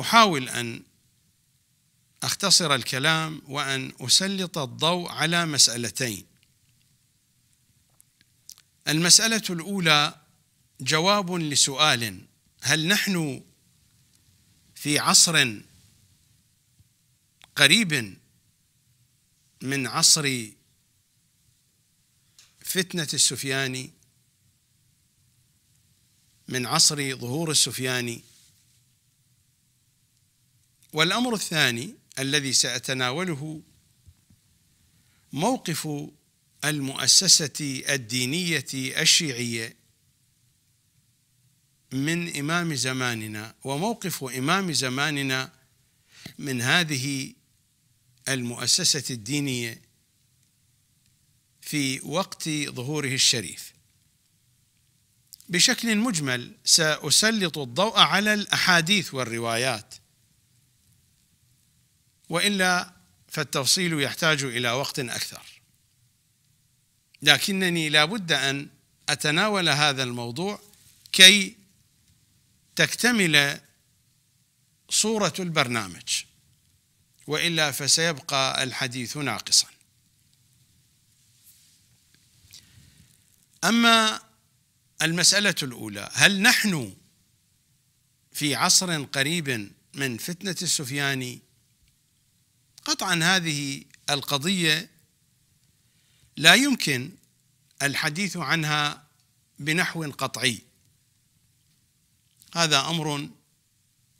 احاول ان اختصر الكلام وان اسلط الضوء على مسالتين المساله الاولى جواب لسؤال هل نحن في عصر قريب من عصر فتنه السفياني من عصر ظهور السفياني والأمر الثاني الذي سأتناوله موقف المؤسسة الدينية الشيعية من إمام زماننا وموقف إمام زماننا من هذه المؤسسة الدينية في وقت ظهوره الشريف بشكل مجمل سأسلط الضوء على الأحاديث والروايات والا فالتفصيل يحتاج الى وقت اكثر لكنني لا بد ان اتناول هذا الموضوع كي تكتمل صوره البرنامج والا فسيبقى الحديث ناقصا اما المساله الاولى هل نحن في عصر قريب من فتنه السفياني قطعا هذه القضية لا يمكن الحديث عنها بنحو قطعي هذا أمر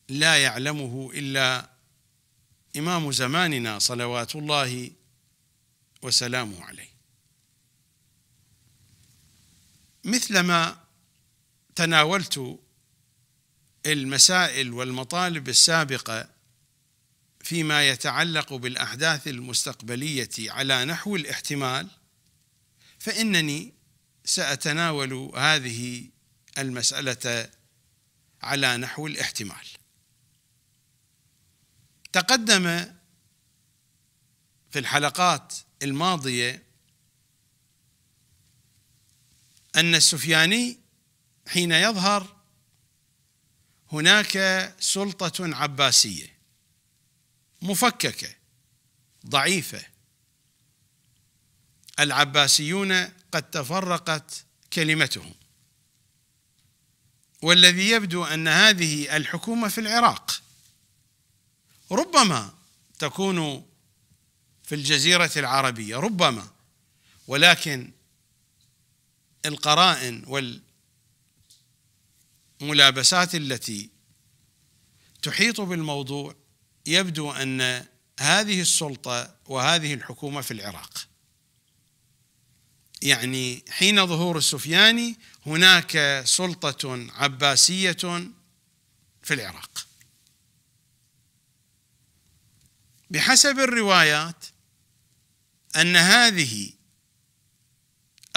لا يعلمه إلا إمام زماننا صلوات الله وسلامه عليه مثلما تناولت المسائل والمطالب السابقه فيما يتعلق بالأحداث المستقبلية على نحو الاحتمال فإنني سأتناول هذه المسألة على نحو الاحتمال تقدم في الحلقات الماضية أن السفياني حين يظهر هناك سلطة عباسية مفككه ضعيفه العباسيون قد تفرقت كلمتهم والذي يبدو ان هذه الحكومه في العراق ربما تكون في الجزيره العربيه ربما ولكن القرائن والملابسات التي تحيط بالموضوع يبدو ان هذه السلطه وهذه الحكومه في العراق يعني حين ظهور السفياني هناك سلطه عباسيه في العراق بحسب الروايات ان هذه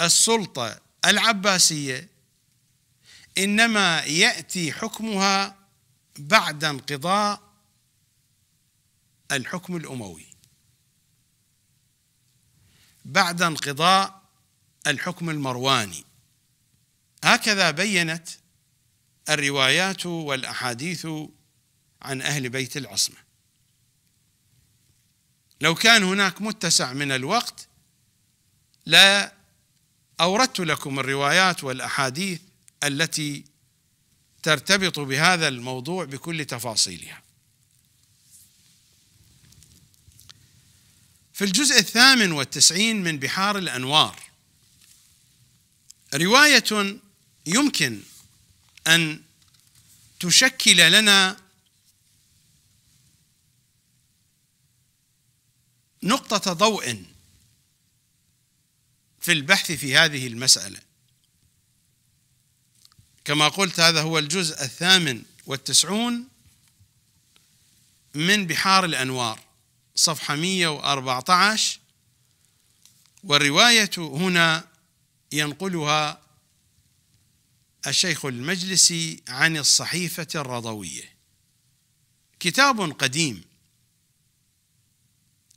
السلطه العباسيه انما ياتي حكمها بعد انقضاء الحكم الأموي بعد انقضاء الحكم المرواني هكذا بينت الروايات والأحاديث عن أهل بيت العصمة لو كان هناك متسع من الوقت لا أوردت لكم الروايات والأحاديث التي ترتبط بهذا الموضوع بكل تفاصيلها في الجزء الثامن والتسعين من بحار الأنوار رواية يمكن أن تشكل لنا نقطة ضوء في البحث في هذه المسألة كما قلت هذا هو الجزء الثامن والتسعون من بحار الأنوار صفحة 114 والرواية هنا ينقلها الشيخ المجلسي عن الصحيفة الرضوية كتاب قديم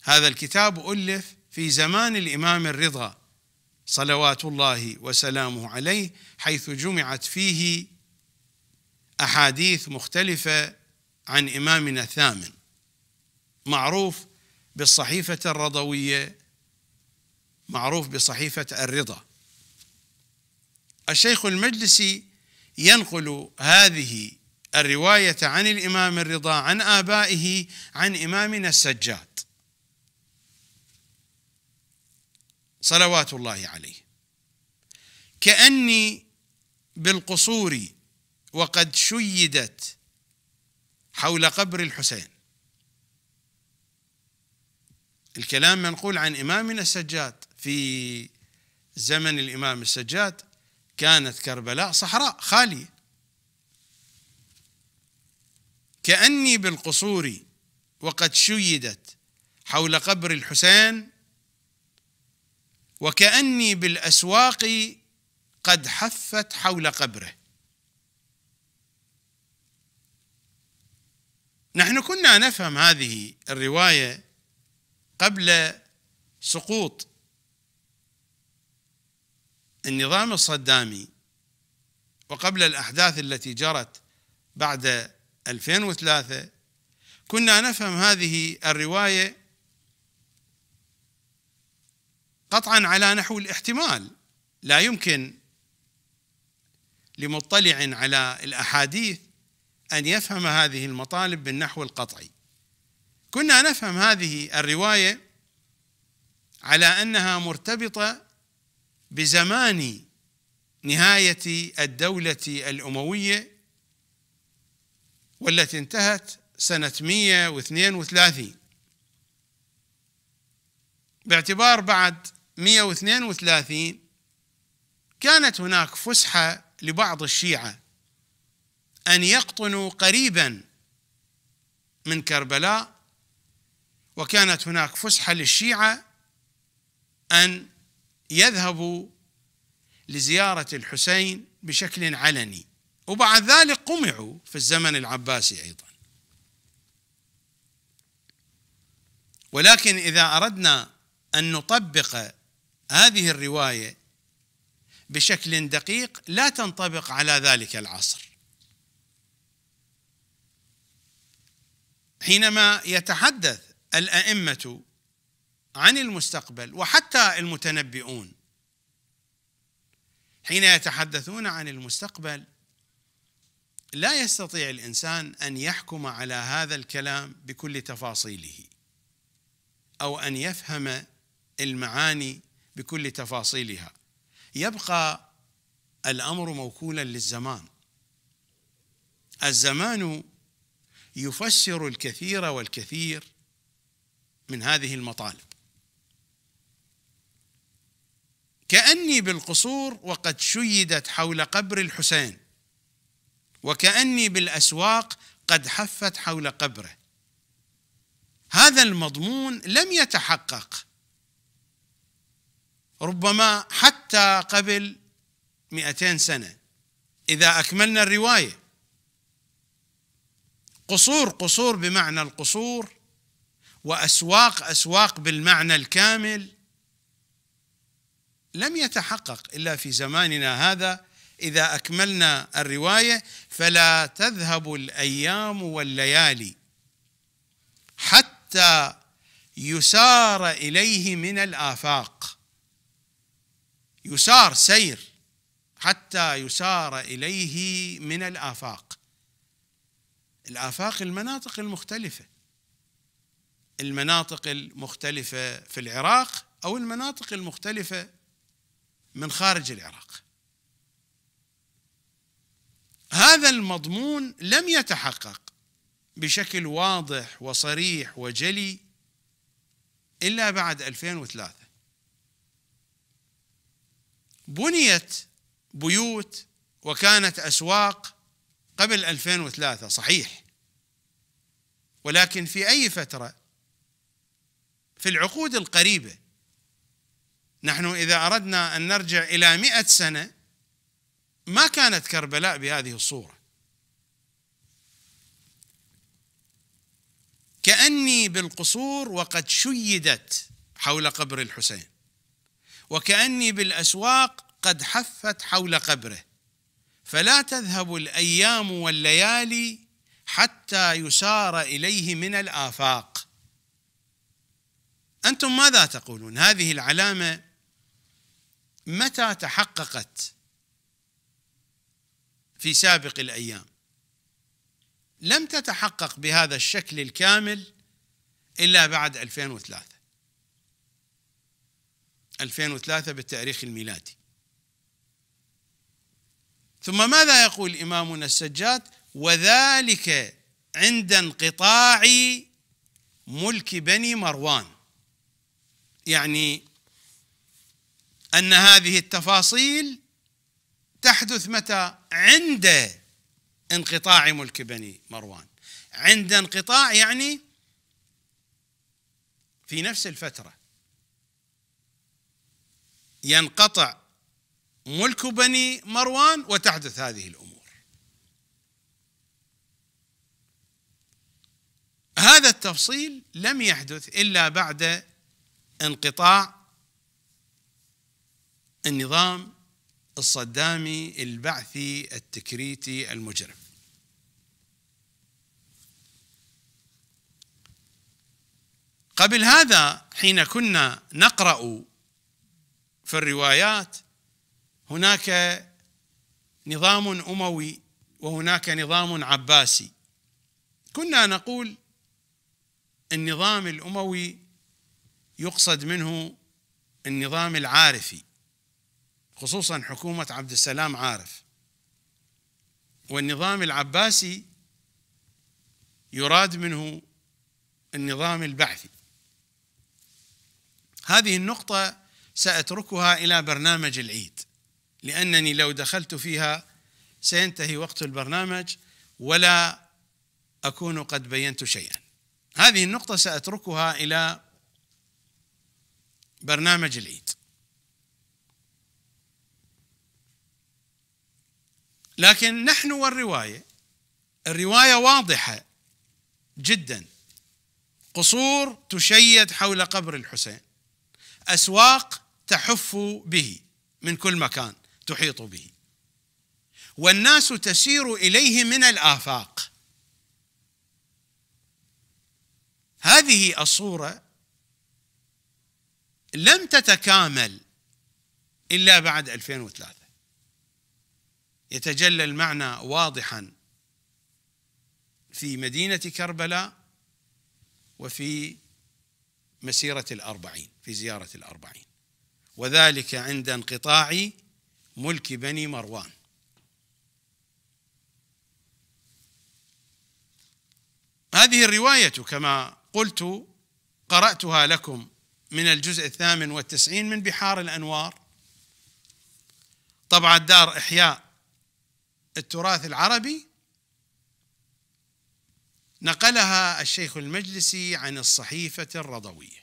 هذا الكتاب ألف في زمان الإمام الرضا صلوات الله وسلامه عليه حيث جمعت فيه أحاديث مختلفة عن إمامنا الثامن معروف بالصحيفة الرضوية معروف بصحيفة الرضا الشيخ المجلسي ينقل هذه الرواية عن الإمام الرضا عن آبائه عن إمامنا السجاد صلوات الله عليه كأني بالقصور وقد شيدت حول قبر الحسين الكلام منقول عن إمامنا السجاد في زمن الإمام السجاد كانت كربلاء صحراء خالية كأني بالقصور وقد شيدت حول قبر الحسين وكأني بالأسواق قد حفت حول قبره نحن كنا نفهم هذه الروايه قبل سقوط النظام الصدامي وقبل الأحداث التي جرت بعد 2003 كنا نفهم هذه الرواية قطعا على نحو الاحتمال لا يمكن لمطلع على الأحاديث أن يفهم هذه المطالب بالنحو القطعي كنا نفهم هذه الروايه على انها مرتبطه بزمان نهايه الدوله الامويه والتي انتهت سنه 132 باعتبار بعد 132 كانت هناك فسحه لبعض الشيعه ان يقطنوا قريبا من كربلاء وكانت هناك فسحة للشيعة أن يذهبوا لزيارة الحسين بشكل علني وبعد ذلك قمعوا في الزمن العباسي أيضا ولكن إذا أردنا أن نطبق هذه الرواية بشكل دقيق لا تنطبق على ذلك العصر حينما يتحدث الائمه عن المستقبل وحتى المتنبئون حين يتحدثون عن المستقبل لا يستطيع الانسان ان يحكم على هذا الكلام بكل تفاصيله او ان يفهم المعاني بكل تفاصيلها يبقى الامر موكولا للزمان الزمان يفسر الكثير والكثير من هذه المطالب كأني بالقصور وقد شيدت حول قبر الحسين وكأني بالأسواق قد حفت حول قبره هذا المضمون لم يتحقق ربما حتى قبل 200 سنة إذا أكملنا الرواية قصور قصور بمعنى القصور واسواق اسواق بالمعنى الكامل لم يتحقق الا في زماننا هذا اذا اكملنا الروايه فلا تذهب الايام والليالي حتى يسار اليه من الافاق يسار سير حتى يسار اليه من الافاق الافاق المناطق المختلفه المناطق المختلفة في العراق أو المناطق المختلفة من خارج العراق هذا المضمون لم يتحقق بشكل واضح وصريح وجلي إلا بعد 2003 بنيت بيوت وكانت أسواق قبل 2003 صحيح ولكن في أي فترة في العقود القريبة نحن إذا أردنا أن نرجع إلى مئة سنة ما كانت كربلاء بهذه الصورة كأني بالقصور وقد شيدت حول قبر الحسين وكأني بالأسواق قد حفت حول قبره فلا تذهب الأيام والليالي حتى يسار إليه من الآفاق أنتم ماذا تقولون هذه العلامة متى تحققت في سابق الأيام لم تتحقق بهذا الشكل الكامل إلا بعد 2003 2003 بالتاريخ الميلادي ثم ماذا يقول إمامنا السجاد وذلك عند انقطاع ملك بني مروان يعني ان هذه التفاصيل تحدث متى عند انقطاع ملك بني مروان عند انقطاع يعني في نفس الفتره ينقطع ملك بني مروان وتحدث هذه الامور هذا التفصيل لم يحدث الا بعد انقطاع النظام الصدامي البعثي التكريتي المجرم قبل هذا حين كنا نقرأ في الروايات هناك نظام أموي وهناك نظام عباسي كنا نقول النظام الأموي يقصد منه النظام العارفي خصوصا حكومة عبد السلام عارف والنظام العباسي يراد منه النظام البعثي هذه النقطة سأتركها إلى برنامج العيد لأنني لو دخلت فيها سينتهي وقت البرنامج ولا أكون قد بينت شيئا هذه النقطة سأتركها إلى برنامج العيد لكن نحن والروايه الروايه واضحه جدا قصور تشيد حول قبر الحسين اسواق تحف به من كل مكان تحيط به والناس تسير اليه من الافاق هذه الصوره لم تتكامل إلا بعد 2003 يتجلى المعنى واضحا في مدينة كربلاء وفي مسيرة الأربعين في زيارة الأربعين وذلك عند انقطاع ملك بني مروان هذه الرواية كما قلت قرأتها لكم من الجزء الثامن والتسعين من بحار الأنوار طبعة دار إحياء التراث العربي نقلها الشيخ المجلسي عن الصحيفة الرضوية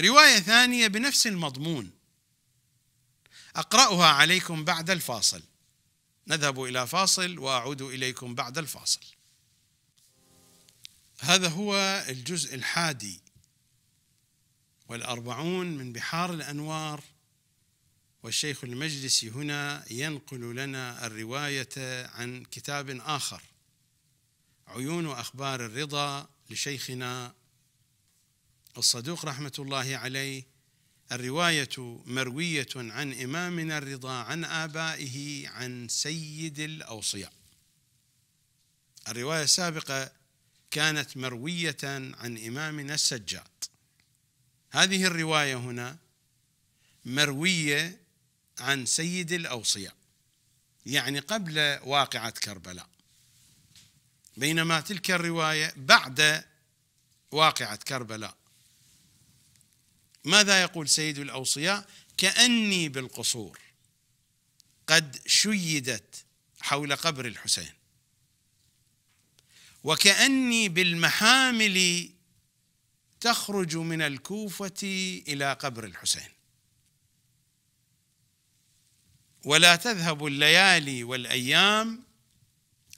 رواية ثانية بنفس المضمون أقرأها عليكم بعد الفاصل نذهب إلى فاصل وأعود إليكم بعد الفاصل هذا هو الجزء الحادي والأربعون من بحار الأنوار والشيخ المجلسي هنا ينقل لنا الرواية عن كتاب آخر عيون أخبار الرضا لشيخنا الصدوق رحمة الله عليه الرواية مروية عن إمامنا الرضا عن آبائه عن سيد الأوصياء الرواية السابقة كانت مروية عن إمامنا السجاد هذه الرواية هنا مروية عن سيد الأوصياء يعني قبل واقعة كربلاء بينما تلك الرواية بعد واقعة كربلاء ماذا يقول سيد الأوصياء كأني بالقصور قد شيدت حول قبر الحسين وكأني بالمحامل تخرج من الكوفة إلى قبر الحسين ولا تذهب الليالي والأيام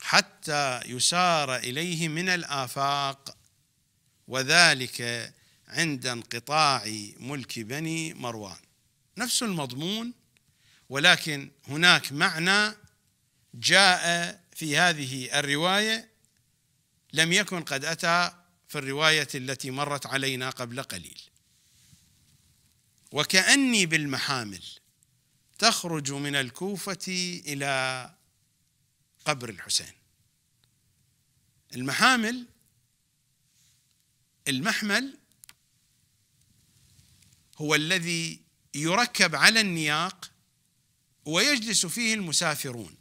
حتى يسار إليه من الآفاق وذلك عند انقطاع ملك بني مروان نفس المضمون ولكن هناك معنى جاء في هذه الرواية لم يكن قد أتى في الرواية التي مرت علينا قبل قليل وكأني بالمحامل تخرج من الكوفة إلى قبر الحسين المحامل المحمل هو الذي يركب على النياق ويجلس فيه المسافرون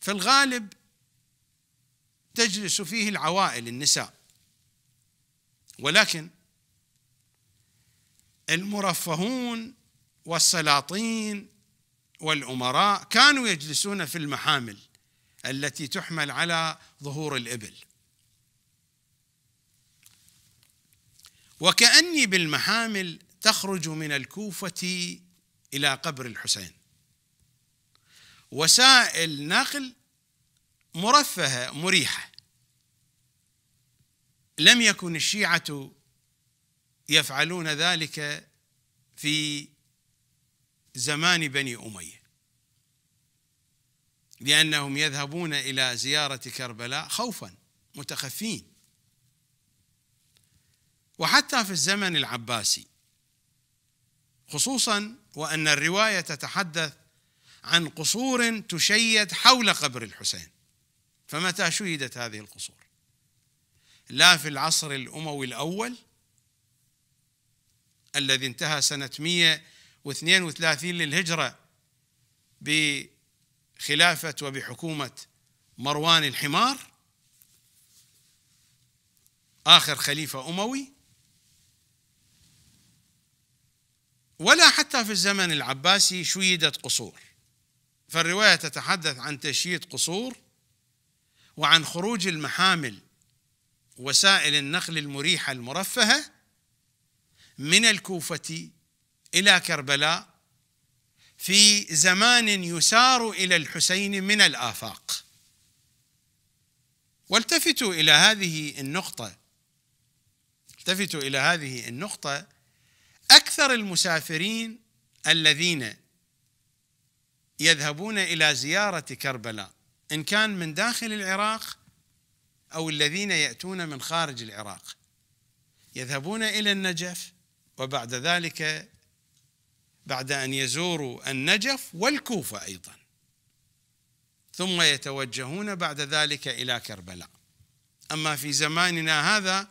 في الغالب تجلس فيه العوائل النساء ولكن المرفهون والسلاطين والامراء كانوا يجلسون في المحامل التي تحمل على ظهور الابل وكاني بالمحامل تخرج من الكوفه الى قبر الحسين وسائل نقل مرفهه مريحه لم يكن الشيعة يفعلون ذلك في زمان بني أمية لأنهم يذهبون إلى زيارة كربلاء خوفا متخفين وحتى في الزمن العباسي خصوصا وأن الرواية تتحدث عن قصور تشيد حول قبر الحسين فمتى شيدت هذه القصور لا في العصر الأموي الأول الذي انتهى سنة 132 للهجرة بخلافة وبحكومة مروان الحمار آخر خليفة أموي ولا حتى في الزمن العباسي شيدت قصور فالرواية تتحدث عن تشييد قصور وعن خروج المحامل وسائل النقل المريحة المرفهة من الكوفة إلى كربلاء في زمان يسار إلى الحسين من الآفاق والتفتوا إلى هذه النقطة التفتوا إلى هذه النقطة أكثر المسافرين الذين يذهبون إلى زيارة كربلاء إن كان من داخل العراق أو الذين يأتون من خارج العراق يذهبون إلى النجف وبعد ذلك بعد أن يزوروا النجف والكوفة أيضا ثم يتوجهون بعد ذلك إلى كربلاء أما في زماننا هذا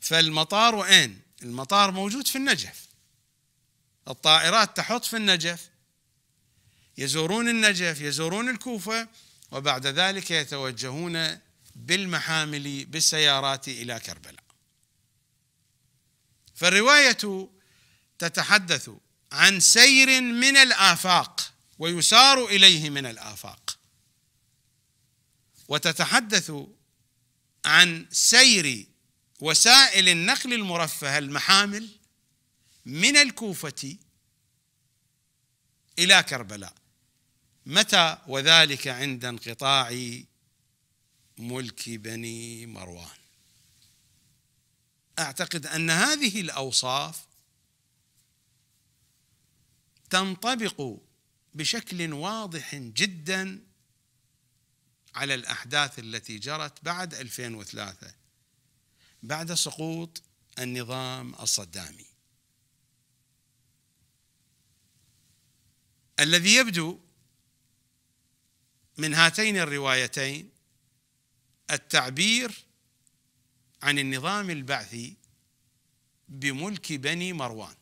فالمطار أين؟ المطار موجود في النجف الطائرات تحط في النجف يزورون النجف يزورون الكوفة وبعد ذلك يتوجهون بالمحامل بالسيارات إلى كربلاء فالرواية تتحدث عن سير من الآفاق ويسار إليه من الآفاق وتتحدث عن سير وسائل النقل المرفهة المحامل من الكوفة إلى كربلاء متى وذلك عند انقطاع ملك بني مروان اعتقد ان هذه الاوصاف تنطبق بشكل واضح جدا على الاحداث التي جرت بعد 2003 بعد سقوط النظام الصدامي الذي يبدو من هاتين الروايتين التعبير عن النظام البعثي بملك بني مروان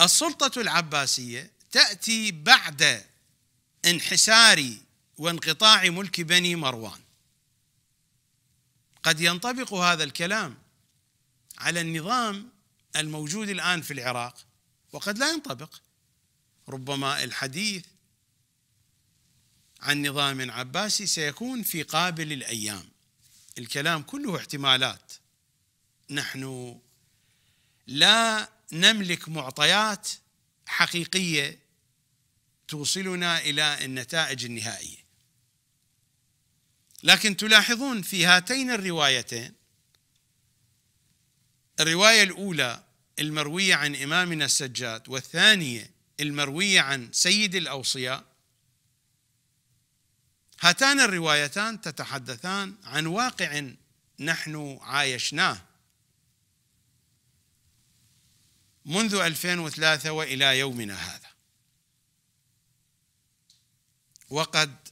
السلطة العباسية تأتي بعد انحسار وانقطاع ملك بني مروان قد ينطبق هذا الكلام على النظام الموجود الآن في العراق وقد لا ينطبق ربما الحديث عن نظام عباسي سيكون في قابل الايام الكلام كله احتمالات نحن لا نملك معطيات حقيقيه توصلنا الى النتائج النهائيه لكن تلاحظون في هاتين الروايتين الروايه الاولى المرويه عن امامنا السجاد والثانيه المرويه عن سيد الاوصياء هاتان الروايتان تتحدثان عن واقع نحن عايشناه منذ 2003 والى يومنا هذا وقد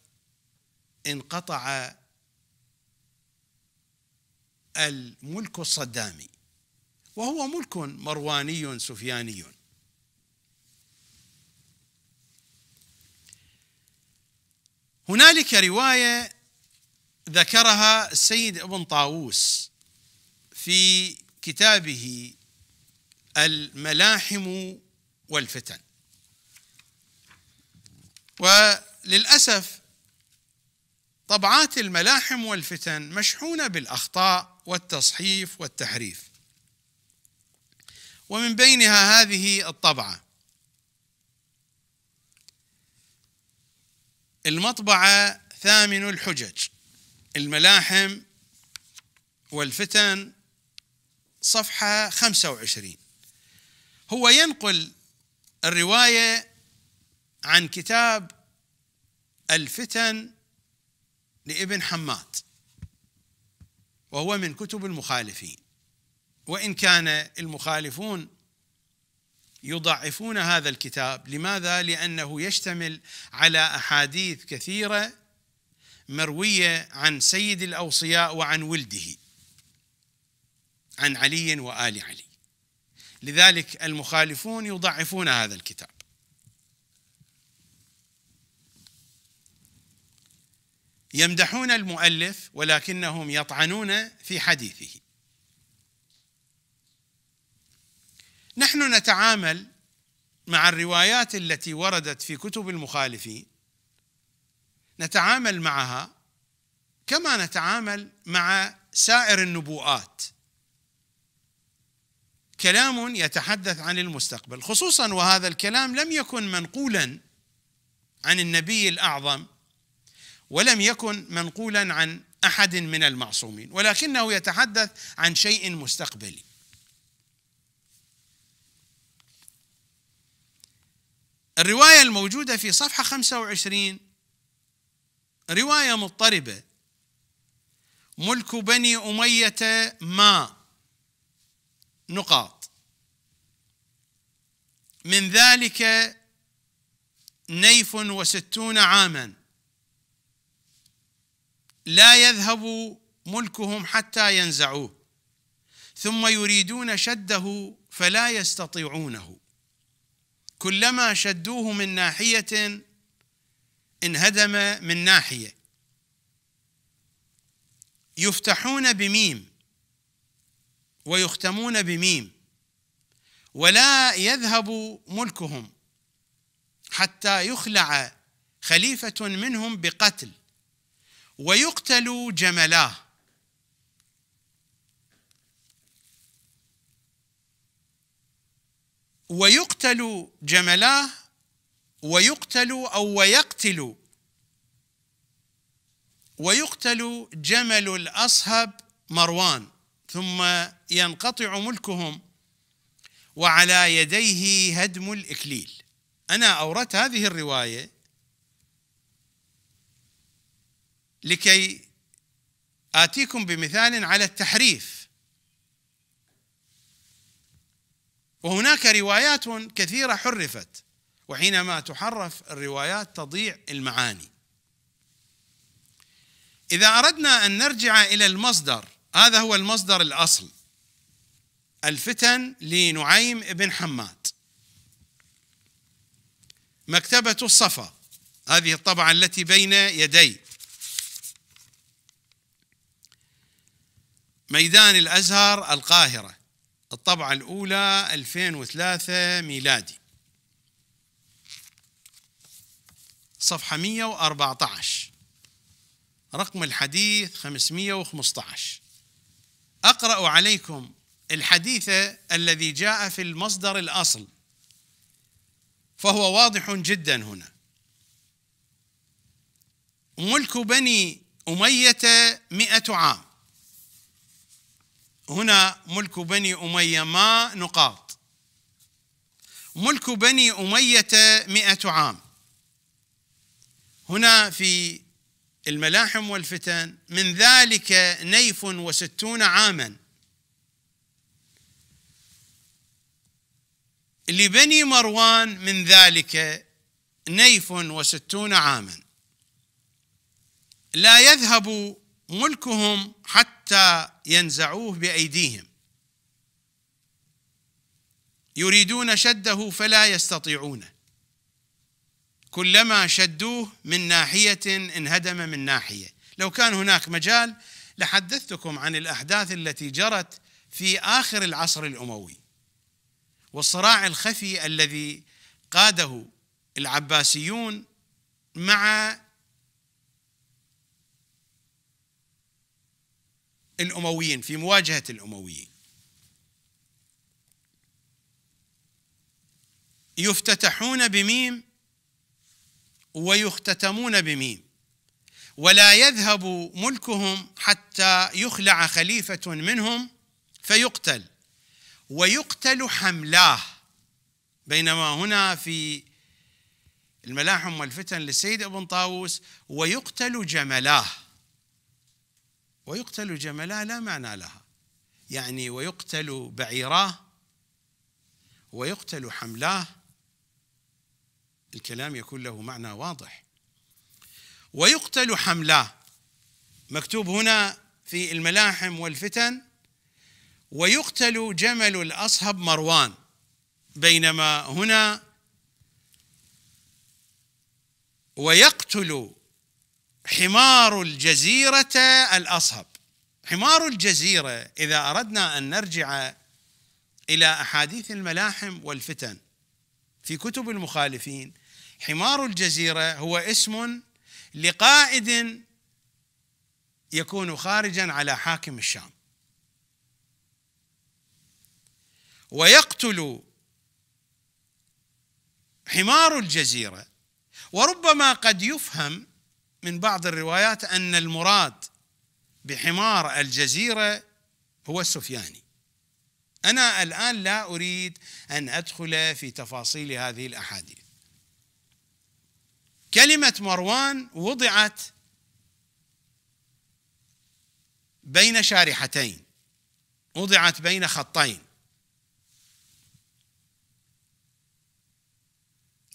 انقطع الملك الصدامي وهو ملك مرواني سفياني هنالك روايه ذكرها السيد ابن طاووس في كتابه الملاحم والفتن وللاسف طبعات الملاحم والفتن مشحونه بالاخطاء والتصحيف والتحريف ومن بينها هذه الطبعه المطبعة ثامن الحجج الملاحم والفتن صفحة 25 هو ينقل الرواية عن كتاب الفتن لابن حماد وهو من كتب المخالفين وإن كان المخالفون يضعفون هذا الكتاب لماذا؟ لأنه يشتمل على أحاديث كثيرة مروية عن سيد الأوصياء وعن ولده عن علي وآل علي لذلك المخالفون يضعفون هذا الكتاب يمدحون المؤلف ولكنهم يطعنون في حديثه نحن نتعامل مع الروايات التي وردت في كتب المخالفين نتعامل معها كما نتعامل مع سائر النبوءات كلام يتحدث عن المستقبل خصوصا وهذا الكلام لم يكن منقولا عن النبي الاعظم ولم يكن منقولا عن احد من المعصومين ولكنه يتحدث عن شيء مستقبلي الرواية الموجودة في صفحة 25 رواية مضطربة ملك بني أمية ما نقاط من ذلك نيف وستون عاما لا يذهب ملكهم حتى ينزعوه ثم يريدون شده فلا يستطيعونه كلما شدوه من ناحية انهدم من ناحية يفتحون بميم ويختمون بميم ولا يذهب ملكهم حتى يخلع خليفة منهم بقتل ويقتل جملاه ويقتل جملاه ويقتل أو ويقتل ويقتل جمل الأصهب مروان ثم ينقطع ملكهم وعلى يديه هدم الإكليل أنا أوردت هذه الرواية لكي آتيكم بمثال على التحريف وهناك روايات كثيرة حرفت وحينما تحرف الروايات تضيع المعاني إذا أردنا أن نرجع إلى المصدر هذا هو المصدر الأصل الفتن لنعيم بن حماد مكتبة الصفا هذه الطبعة التي بين يدي ميدان الأزهر القاهرة الطبعة الأولى 2003 ميلادي صفحة 114 رقم الحديث 515 أقرأ عليكم الحديث الذي جاء في المصدر الأصل فهو واضح جدا هنا ملك بني أمية مئة عام هنا ملك بني أمية ما نقاط ملك بني أمية مئة عام هنا في الملاحم والفتن من ذلك نيف وستون عاما لبني مروان من ذلك نيف وستون عاما لا يذهب ملكهم حتى ينزعوه بايديهم يريدون شده فلا يستطيعونه كلما شدوه من ناحيه انهدم من ناحيه لو كان هناك مجال لحدثتكم عن الاحداث التي جرت في اخر العصر الاموي والصراع الخفي الذي قاده العباسيون مع الأمويين في مواجهة الأمويين يفتتحون بميم ويختتمون بميم ولا يذهب ملكهم حتى يخلع خليفة منهم فيقتل ويقتل حملاه بينما هنا في الملاحم والفتن للسيد ابن طاووس ويقتل جملاه ويقتل جملاه لا معنى لها يعني ويقتل بعيراه ويقتل حملاه الكلام يكون له معنى واضح ويقتل حملاه مكتوب هنا في الملاحم والفتن ويقتل جمل الاصهب مروان بينما هنا ويقتل حمار الجزيرة الأصهب حمار الجزيرة إذا أردنا أن نرجع إلى أحاديث الملاحم والفتن في كتب المخالفين حمار الجزيرة هو اسم لقائد يكون خارجا على حاكم الشام ويقتل حمار الجزيرة وربما قد يفهم من بعض الروايات أن المراد بحمار الجزيرة هو السفياني أنا الآن لا أريد أن أدخل في تفاصيل هذه الأحاديث كلمة مروان وضعت بين شارحتين وضعت بين خطين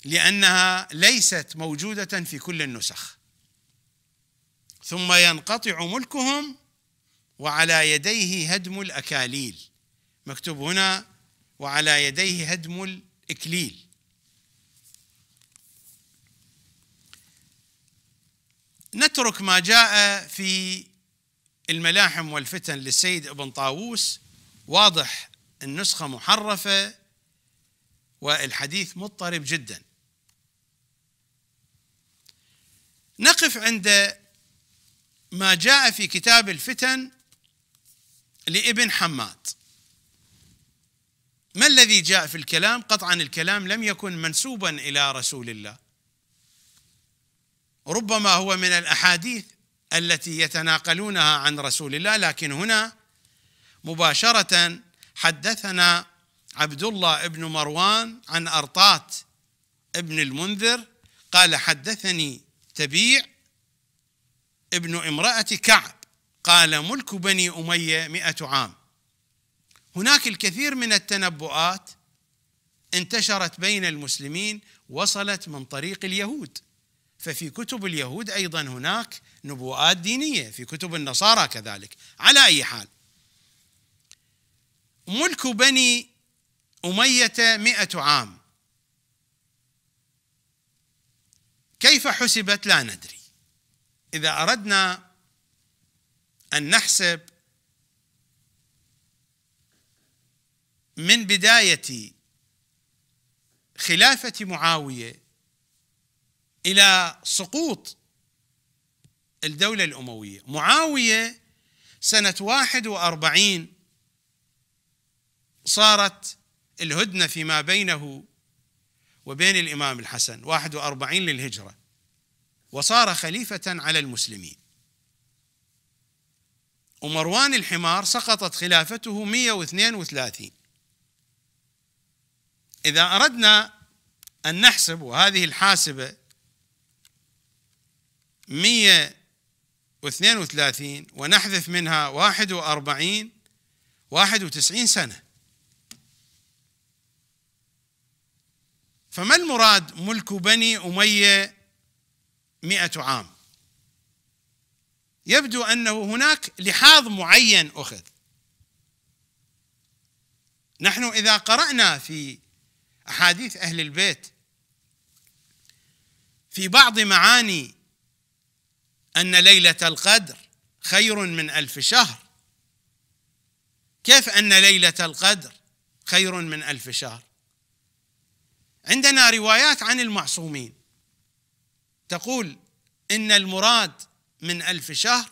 لأنها ليست موجودة في كل النسخ ثم ينقطع ملكهم وعلى يديه هدم الاكاليل مكتوب هنا وعلى يديه هدم الاكليل نترك ما جاء في الملاحم والفتن للسيد ابن طاووس واضح النسخه محرفه والحديث مضطرب جدا نقف عند ما جاء في كتاب الفتن لابن حماد ما الذي جاء في الكلام قطعا الكلام لم يكن منسوبا الى رسول الله ربما هو من الاحاديث التي يتناقلونها عن رسول الله لكن هنا مباشره حدثنا عبد الله بن مروان عن ارطات ابن المنذر قال حدثني تبيع ابن امرأة كعب قال ملك بني أمية مئة عام هناك الكثير من التنبؤات انتشرت بين المسلمين وصلت من طريق اليهود ففي كتب اليهود أيضا هناك نبوءات دينية في كتب النصارى كذلك على أي حال ملك بني أمية مئة عام كيف حسبت لا ندري إذا أردنا أن نحسب من بداية خلافة معاوية إلى سقوط الدولة الأموية معاوية سنة واحد وأربعين صارت الهدنة فيما بينه وبين الإمام الحسن واحد وأربعين للهجرة وصار خليفة على المسلمين ومروان الحمار سقطت خلافته 132 إذا أردنا أن نحسب وهذه الحاسبة 132 ونحذف منها 41 91 سنة فما المراد ملك بني أمية مئة عام يبدو أنه هناك لحاظ معين أخذ نحن إذا قرأنا في أحاديث أهل البيت في بعض معاني أن ليلة القدر خير من ألف شهر كيف أن ليلة القدر خير من ألف شهر عندنا روايات عن المعصومين تقول إن المراد من ألف شهر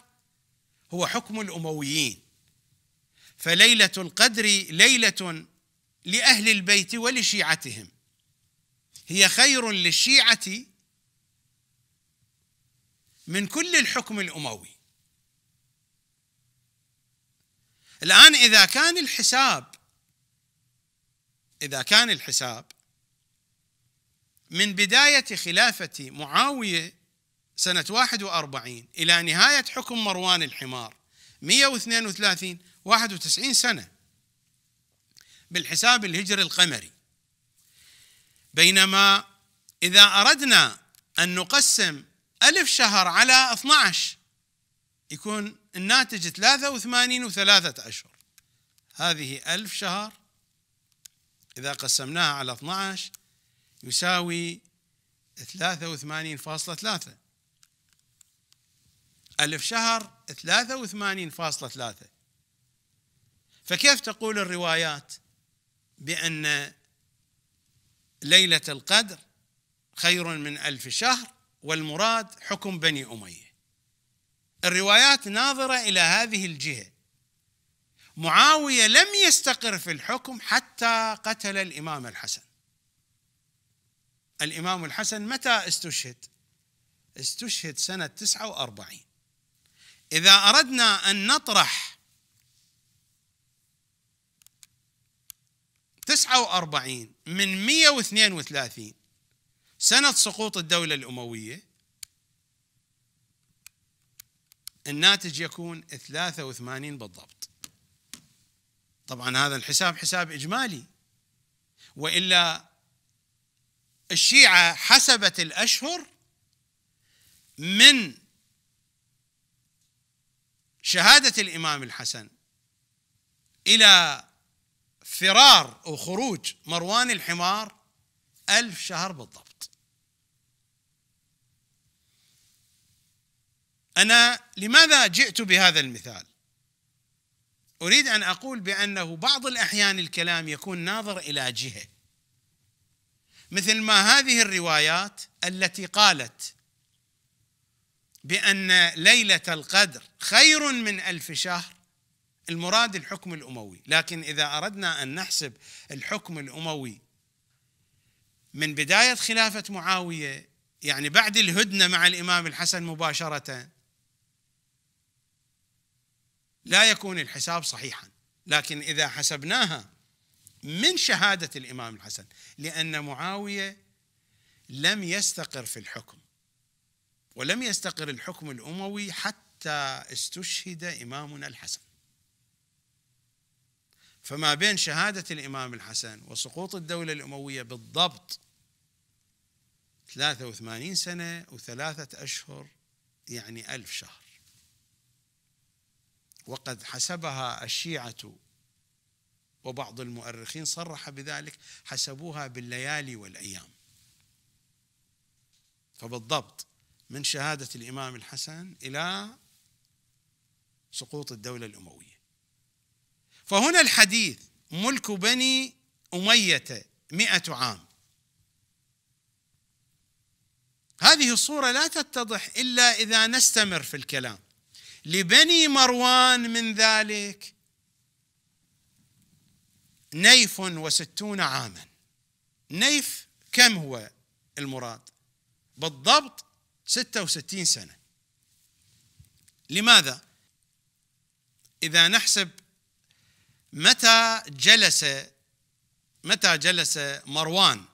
هو حكم الأمويين فليلة القدر ليلة لأهل البيت ولشيعتهم هي خير للشيعة من كل الحكم الأموي الآن إذا كان الحساب إذا كان الحساب من بداية خلافة معاوية سنة 41 إلى نهاية حكم مروان الحمار 132 91 سنة بالحساب الهجري القمري بينما إذا أردنا أن نقسم ألف شهر على 12 يكون الناتج 83 وثلاثة أشهر هذه ألف شهر إذا قسمناها على 12 يساوي 83.3 ألف شهر 83.3 فكيف تقول الروايات بأن ليلة القدر خير من ألف شهر والمراد حكم بني أمية الروايات ناظرة إلى هذه الجهة معاوية لم يستقر في الحكم حتى قتل الإمام الحسن الإمام الحسن متى استشهد استشهد سنة 49 إذا أردنا أن نطرح 49 من 132 سنة سقوط الدولة الأموية الناتج يكون 83 بالضبط طبعا هذا الحساب حساب إجمالي وإلا الشيعة حسبت الأشهر من شهادة الإمام الحسن إلى فرار أو خروج مروان الحمار ألف شهر بالضبط أنا لماذا جئت بهذا المثال أريد أن أقول بأنه بعض الأحيان الكلام يكون ناظر إلى جهة مثل ما هذه الروايات التي قالت بأن ليلة القدر خير من ألف شهر المراد الحكم الأموي لكن إذا أردنا أن نحسب الحكم الأموي من بداية خلافة معاوية يعني بعد الهدنة مع الإمام الحسن مباشرة لا يكون الحساب صحيحا لكن إذا حسبناها من شهادة الإمام الحسن لأن معاوية لم يستقر في الحكم ولم يستقر الحكم الأموي حتى استشهد إمامنا الحسن فما بين شهادة الإمام الحسن وسقوط الدولة الأموية بالضبط 83 سنة وثلاثة أشهر يعني ألف شهر وقد حسبها الشيعة وبعض المؤرخين صرح بذلك حسبوها بالليالي والايام فبالضبط من شهاده الامام الحسن الى سقوط الدوله الامويه فهنا الحديث ملك بني اميه مئة عام هذه الصورة لا تتضح إلا إذا نستمر في الكلام لبني مروان من ذلك نيف وستون عاما نيف كم هو المراد بالضبط ستة وستين سنة لماذا إذا نحسب متى جلس متى جلس مروان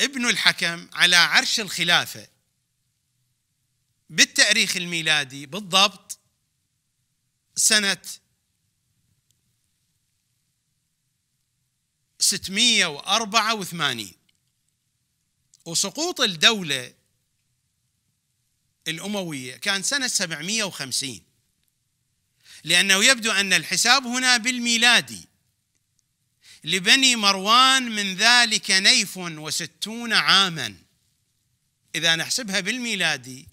ابن الحكم على عرش الخلافة بالتاريخ الميلادي بالضبط سنة 684 وسقوط الدولة الأموية كان سنة 750 لأنه يبدو أن الحساب هنا بالميلادي لبني مروان من ذلك نيف وستون عاما إذا نحسبها بالميلادي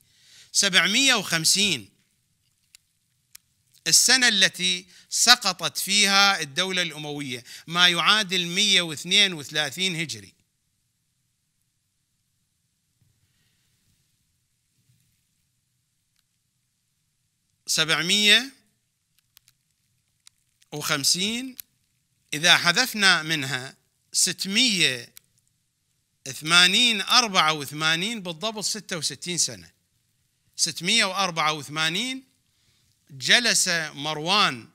750 السنة التي سقطت فيها الدولة الأموية ما يعادل 132 هجري سبعمية وخمسين إذا حذفنا منها ستمية ثمانين أربعة وثمانين بالضبط ستة وستين سنة ستمية وأربعة وثمانين جلس مروان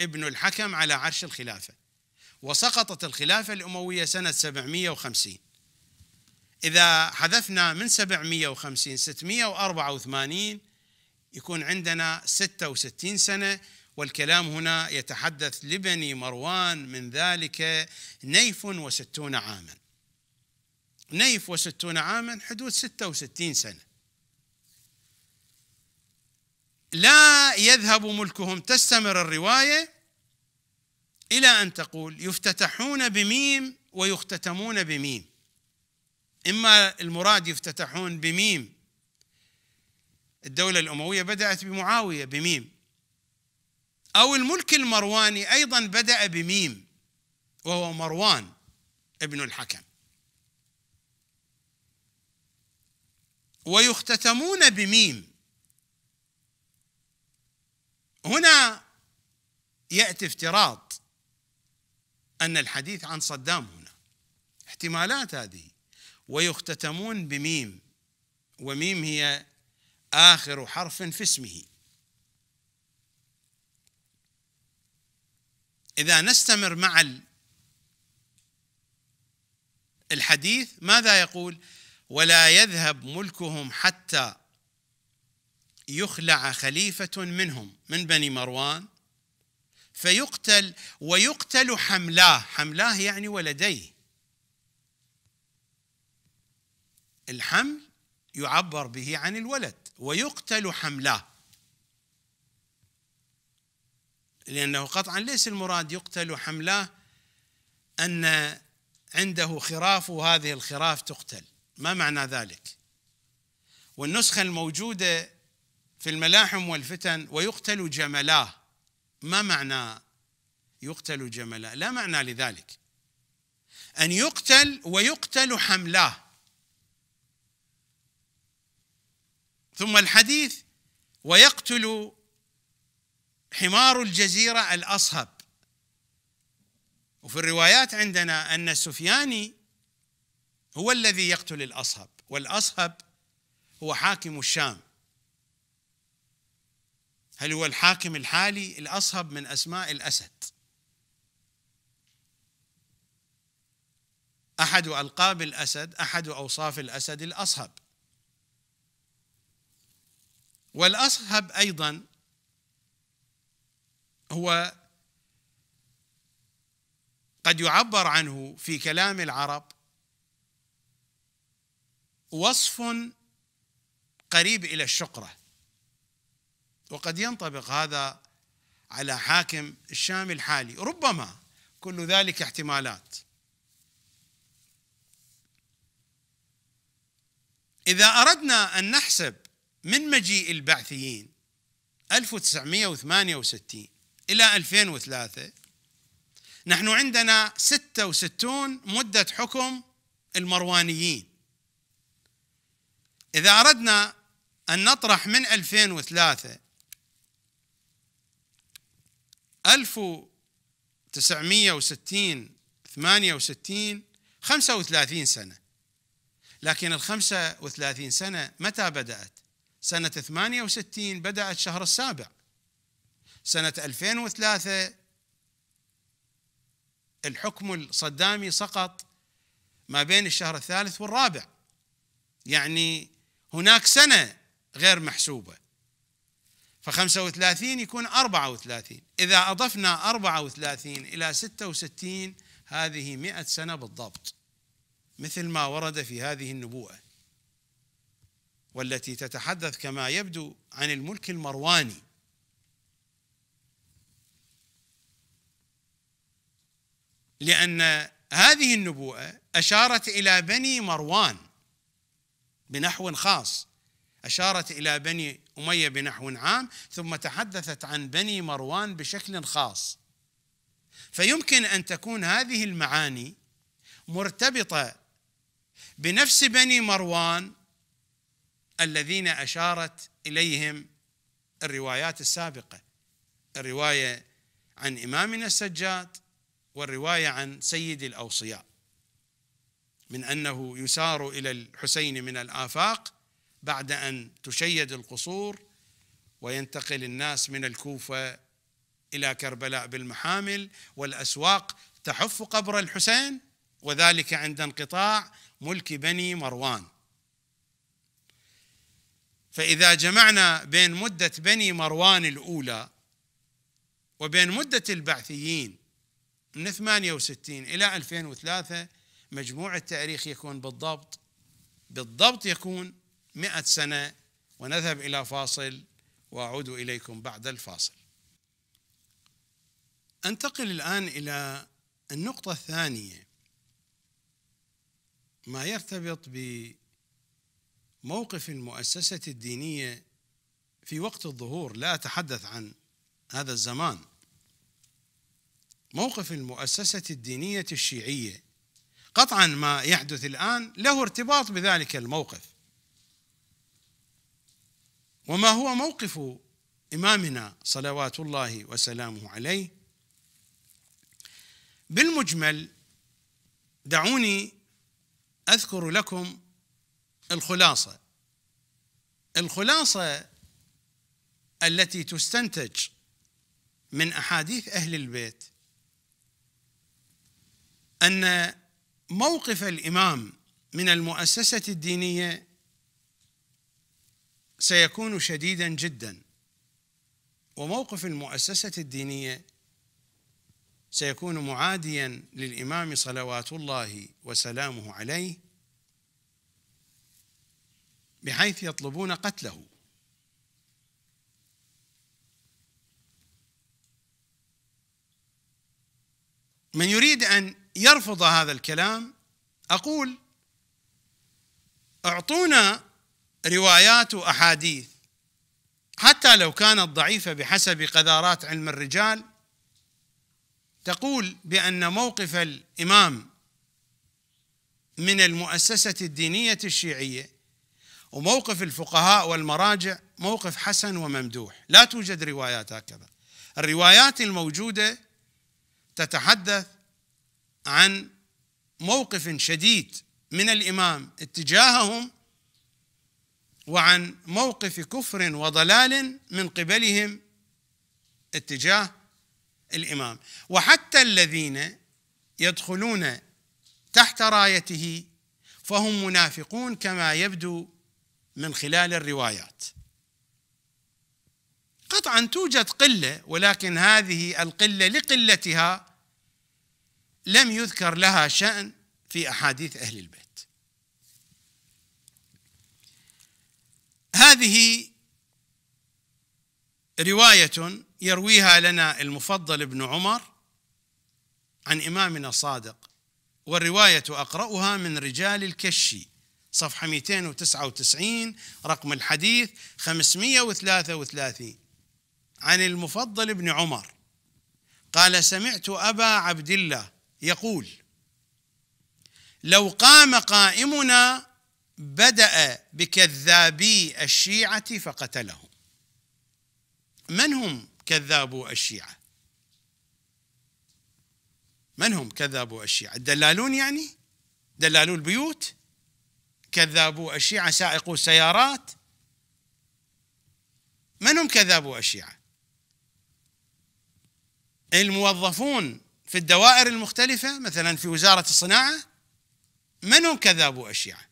ابن الحكم على عرش الخلافة وسقطت الخلافة الأموية سنة 750 إذا حذفنا من 750 684 يكون عندنا 66 سنة والكلام هنا يتحدث لبني مروان من ذلك نيف وستون عاما نيف وستون عاما حدود 66 سنة لا يذهب ملكهم تستمر الروايه الى ان تقول يفتتحون بميم ويختتمون بميم اما المراد يفتتحون بميم الدوله الامويه بدات بمعاويه بميم او الملك المرواني ايضا بدا بميم وهو مروان ابن الحكم ويختتمون بميم هنا ياتي افتراض ان الحديث عن صدام هنا احتمالات هذه ويختتمون بميم وميم هي اخر حرف في اسمه اذا نستمر مع الحديث ماذا يقول ولا يذهب ملكهم حتى يخلع خليفة منهم من بني مروان فيقتل ويقتل حملاه حملاه يعني ولديه الحمل يعبر به عن الولد ويقتل حملاه لأنه قطعا ليس المراد يقتل حملاه أن عنده خراف وهذه الخراف تقتل ما معنى ذلك والنسخة الموجودة في الملاحم والفتن ويقتل جملاه ما معنى يقتل جملاه لا معنى لذلك أن يقتل ويقتل حملاه ثم الحديث ويقتل حمار الجزيرة الأصهب وفي الروايات عندنا أن السفياني هو الذي يقتل الأصهب والأصهب هو حاكم الشام هل هو الحاكم الحالي الأصهب من أسماء الأسد أحد ألقاب الأسد أحد أوصاف الأسد الأصهب والأصهب أيضا هو قد يعبر عنه في كلام العرب وصف قريب إلى الشقرة وقد ينطبق هذا على حاكم الشام الحالي ربما كل ذلك احتمالات إذا أردنا أن نحسب من مجيء البعثيين 1968 إلى 2003 نحن عندنا 66 مدة حكم المروانيين إذا أردنا أن نطرح من 2003 1960 68 35 سنة لكن ال 35 سنة متى بدأت؟ سنة 68 بدأت شهر السابع سنة 2003 الحكم الصدامي سقط ما بين الشهر الثالث والرابع يعني هناك سنة غير محسوبة ف35 يكون 34 إذا أضفنا 34 إلى 66 هذه 100 سنة بالضبط مثل ما ورد في هذه النبوءة والتي تتحدث كما يبدو عن الملك المرواني لأن هذه النبوءة أشارت إلى بني مروان بنحو خاص أشارت إلى بني أمية بنحو عام ثم تحدثت عن بني مروان بشكل خاص فيمكن أن تكون هذه المعاني مرتبطة بنفس بني مروان الذين أشارت إليهم الروايات السابقة الرواية عن إمامنا السجاد والرواية عن سيد الأوصياء من أنه يسار إلى الحسين من الآفاق بعد ان تشيد القصور وينتقل الناس من الكوفه الى كربلاء بالمحامل والاسواق تحف قبر الحسين وذلك عند انقطاع ملك بني مروان فاذا جمعنا بين مده بني مروان الاولى وبين مده البعثيين من 68 الى 2003 مجموع التاريخ يكون بالضبط بالضبط يكون مئة سنة ونذهب إلى فاصل وأعود إليكم بعد الفاصل أنتقل الآن إلى النقطة الثانية ما يرتبط بموقف المؤسسة الدينية في وقت الظهور لا أتحدث عن هذا الزمان موقف المؤسسة الدينية الشيعية قطعا ما يحدث الآن له ارتباط بذلك الموقف وما هو موقف إمامنا صلوات الله وسلامه عليه بالمجمل دعوني أذكر لكم الخلاصة الخلاصة التي تستنتج من أحاديث أهل البيت أن موقف الإمام من المؤسسة الدينية سيكون شديدا جدا وموقف المؤسسة الدينية سيكون معاديا للإمام صلوات الله وسلامه عليه بحيث يطلبون قتله من يريد أن يرفض هذا الكلام أقول أعطونا روايات واحاديث حتى لو كانت ضعيفه بحسب قذارات علم الرجال تقول بان موقف الامام من المؤسسه الدينيه الشيعيه وموقف الفقهاء والمراجع موقف حسن وممدوح لا توجد روايات هكذا الروايات الموجوده تتحدث عن موقف شديد من الامام اتجاههم وعن موقف كفر وضلال من قبلهم اتجاه الامام وحتى الذين يدخلون تحت رايته فهم منافقون كما يبدو من خلال الروايات قطعا توجد قله ولكن هذه القله لقلتها لم يذكر لها شان في احاديث اهل البيت هذه رواية يرويها لنا المفضل بن عمر عن إمامنا الصادق والرواية أقرأها من رجال الكشي صفحة 299 رقم الحديث 533 عن المفضل بن عمر قال سمعت أبا عبد الله يقول لو قام قائمنا بدأ بكذابي الشيعة فقتلهم من هم كذابو الشيعة من هم كذابو الشيعة الدلالون يعني دلالو البيوت كذابو الشيعة سائقو السيارات من هم كذابو الشيعة الموظفون في الدوائر المختلفة مثلا في وزارة الصناعة من هم كذابو الشيعة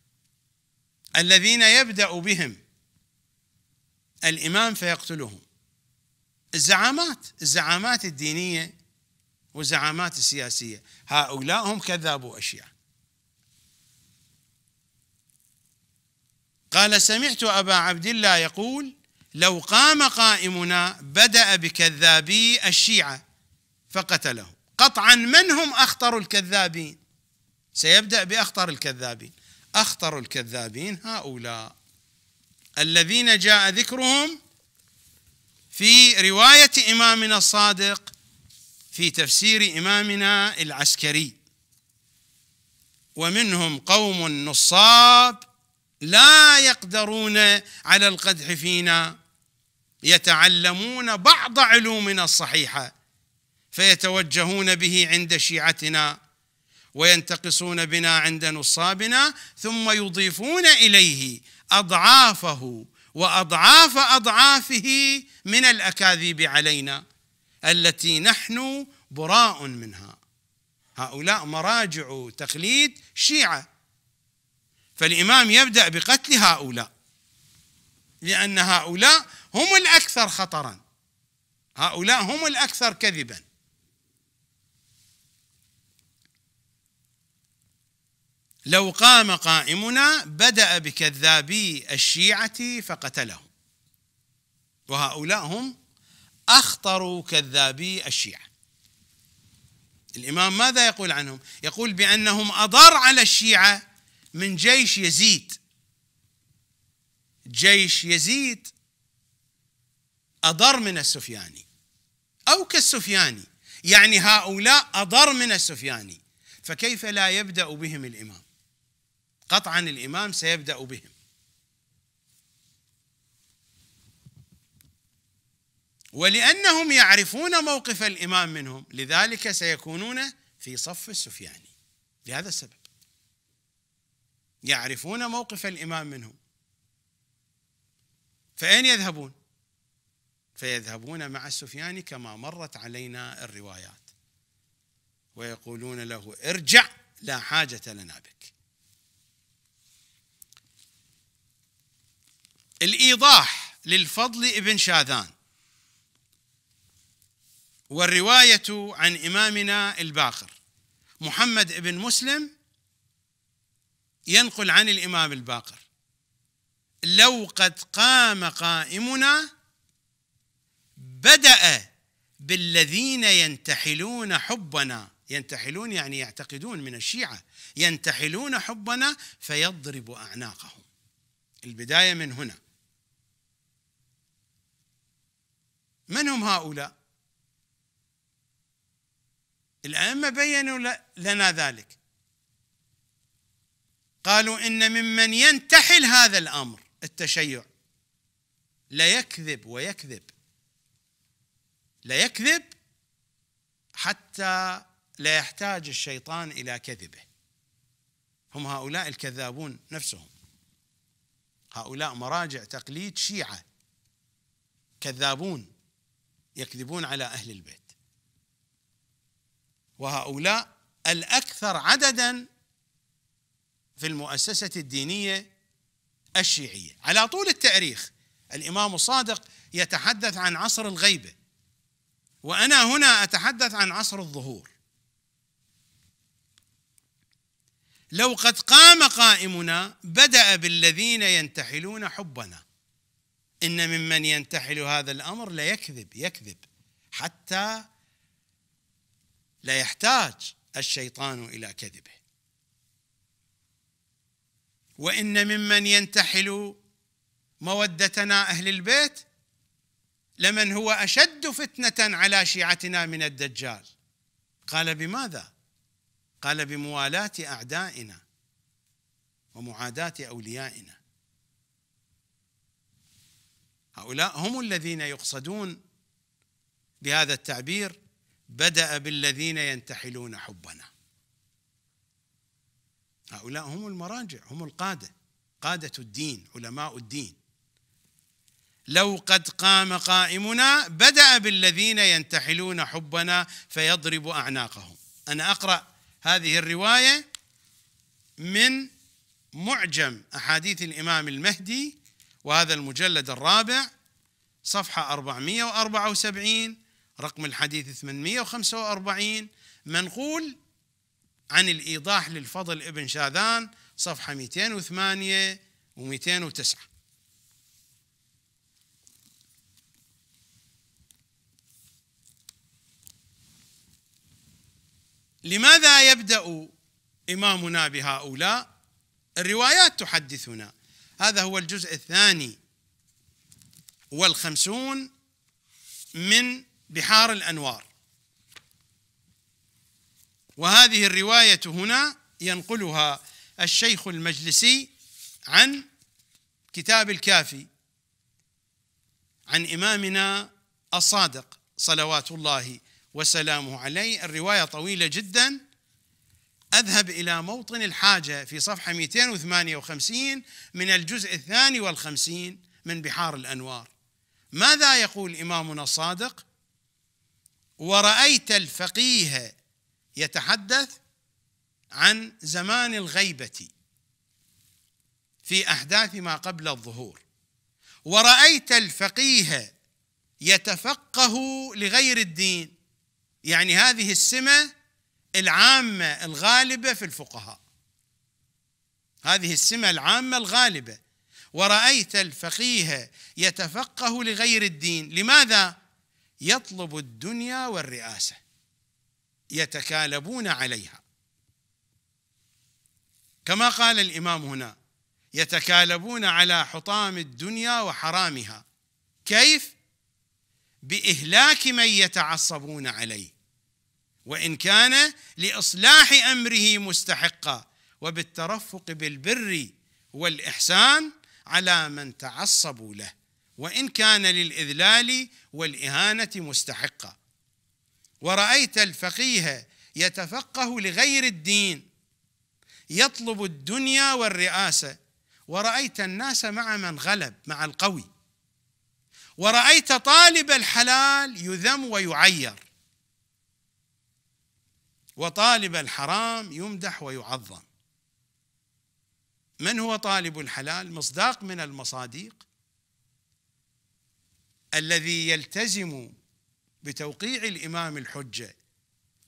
الذين يبدأ بهم الإمام فيقتلهم الزعامات الزعامات الدينية والزعامات السياسية هؤلاء هم كذابوا أشياء قال سمعت أبا عبد الله يقول لو قام قائمنا بدأ بكذابي الشيعة فقتله قطعا من هم أخطر الكذابين سيبدأ بأخطر الكذابين أخطر الكذابين هؤلاء الذين جاء ذكرهم في رواية إمامنا الصادق في تفسير إمامنا العسكري ومنهم قوم نصاب لا يقدرون على القدح فينا يتعلمون بعض علومنا الصحيحه فيتوجهون به عند شيعتنا وينتقصون بنا عند نصابنا ثم يضيفون اليه اضعافه واضعاف اضعافه من الاكاذيب علينا التي نحن براء منها هؤلاء مراجع تقليد شيعه فالامام يبدا بقتل هؤلاء لان هؤلاء هم الاكثر خطرا هؤلاء هم الاكثر كذبا لو قام قائمنا بدأ بكذابي الشيعة فقتلهم وهؤلاء هم أخطر كذابي الشيعة الإمام ماذا يقول عنهم يقول بأنهم أضر على الشيعة من جيش يزيد جيش يزيد أضر من السفياني أو كالسفياني يعني هؤلاء أضر من السفياني فكيف لا يبدأ بهم الإمام قطعا الإمام سيبدأ بهم ولأنهم يعرفون موقف الإمام منهم لذلك سيكونون في صف السفياني لهذا السبب يعرفون موقف الإمام منهم فأين يذهبون؟ فيذهبون مع السفياني كما مرت علينا الروايات ويقولون له ارجع لا حاجة لنا بك الإيضاح للفضل ابن شاذان والرواية عن إمامنا الباقر محمد ابن مسلم ينقل عن الإمام الباقر لو قد قام قائمنا بدأ بالذين ينتحلون حبنا ينتحلون يعني يعتقدون من الشيعة ينتحلون حبنا فيضرب أعناقهم البداية من هنا من هم هؤلاء الأئمة بيّنوا لنا ذلك قالوا إن ممن ينتحل هذا الأمر التشيع ليكذب ويكذب ليكذب حتى لا يحتاج الشيطان إلى كذبه هم هؤلاء الكذابون نفسهم هؤلاء مراجع تقليد شيعة كذابون يكذبون على اهل البيت وهؤلاء الاكثر عددا في المؤسسه الدينيه الشيعيه على طول التاريخ الامام الصادق يتحدث عن عصر الغيبه وانا هنا اتحدث عن عصر الظهور لو قد قام قائمنا بدا بالذين ينتحلون حبنا إن ممن ينتحل هذا الأمر ليكذب يكذب حتى لا يحتاج الشيطان إلى كذبه وإن ممن ينتحل مودتنا أهل البيت لمن هو أشد فتنة على شيعتنا من الدجال قال بماذا؟ قال بموالاة أعدائنا ومعاداة أوليائنا هؤلاء هم الذين يقصدون بهذا التعبير بدأ بالذين ينتحلون حبنا هؤلاء هم المراجع هم القادة قادة الدين علماء الدين لو قد قام قائمنا بدأ بالذين ينتحلون حبنا فيضرب أعناقهم أنا أقرأ هذه الرواية من معجم أحاديث الإمام المهدي وهذا المجلد الرابع صفحة 474 رقم الحديث 845 منقول عن الإيضاح للفضل ابن شاذان صفحة 208 و209 لماذا يبدأ إمامنا بهؤلاء الروايات تحدثنا هذا هو الجزء الثاني والخمسون من بحار الأنوار وهذه الرواية هنا ينقلها الشيخ المجلسي عن كتاب الكافي عن إمامنا الصادق صلوات الله وسلامه عليه الرواية طويلة جدا أذهب إلى موطن الحاجة في صفحة 258 من الجزء الثاني والخمسين من بحار الأنوار ماذا يقول إمامنا الصادق ورأيت الفقيه يتحدث عن زمان الغيبة في أحداث ما قبل الظهور ورأيت الفقيه يتفقه لغير الدين يعني هذه السمة العامة الغالبة في الفقهاء هذه السمة العامة الغالبة ورأيت الفقيه يتفقه لغير الدين لماذا؟ يطلب الدنيا والرئاسة يتكالبون عليها كما قال الإمام هنا يتكالبون على حطام الدنيا وحرامها كيف؟ بإهلاك من يتعصبون عليه وإن كان لإصلاح أمره مستحقا وبالترفق بالبر والإحسان على من تعصبوا له وإن كان للإذلال والإهانة مستحقا ورأيت الفقيه يتفقه لغير الدين يطلب الدنيا والرئاسة ورأيت الناس مع من غلب مع القوي ورأيت طالب الحلال يذم ويعير وطالب الحرام يمدح ويعظم من هو طالب الحلال مصداق من المصاديق الذي يلتزم بتوقيع الامام الحجه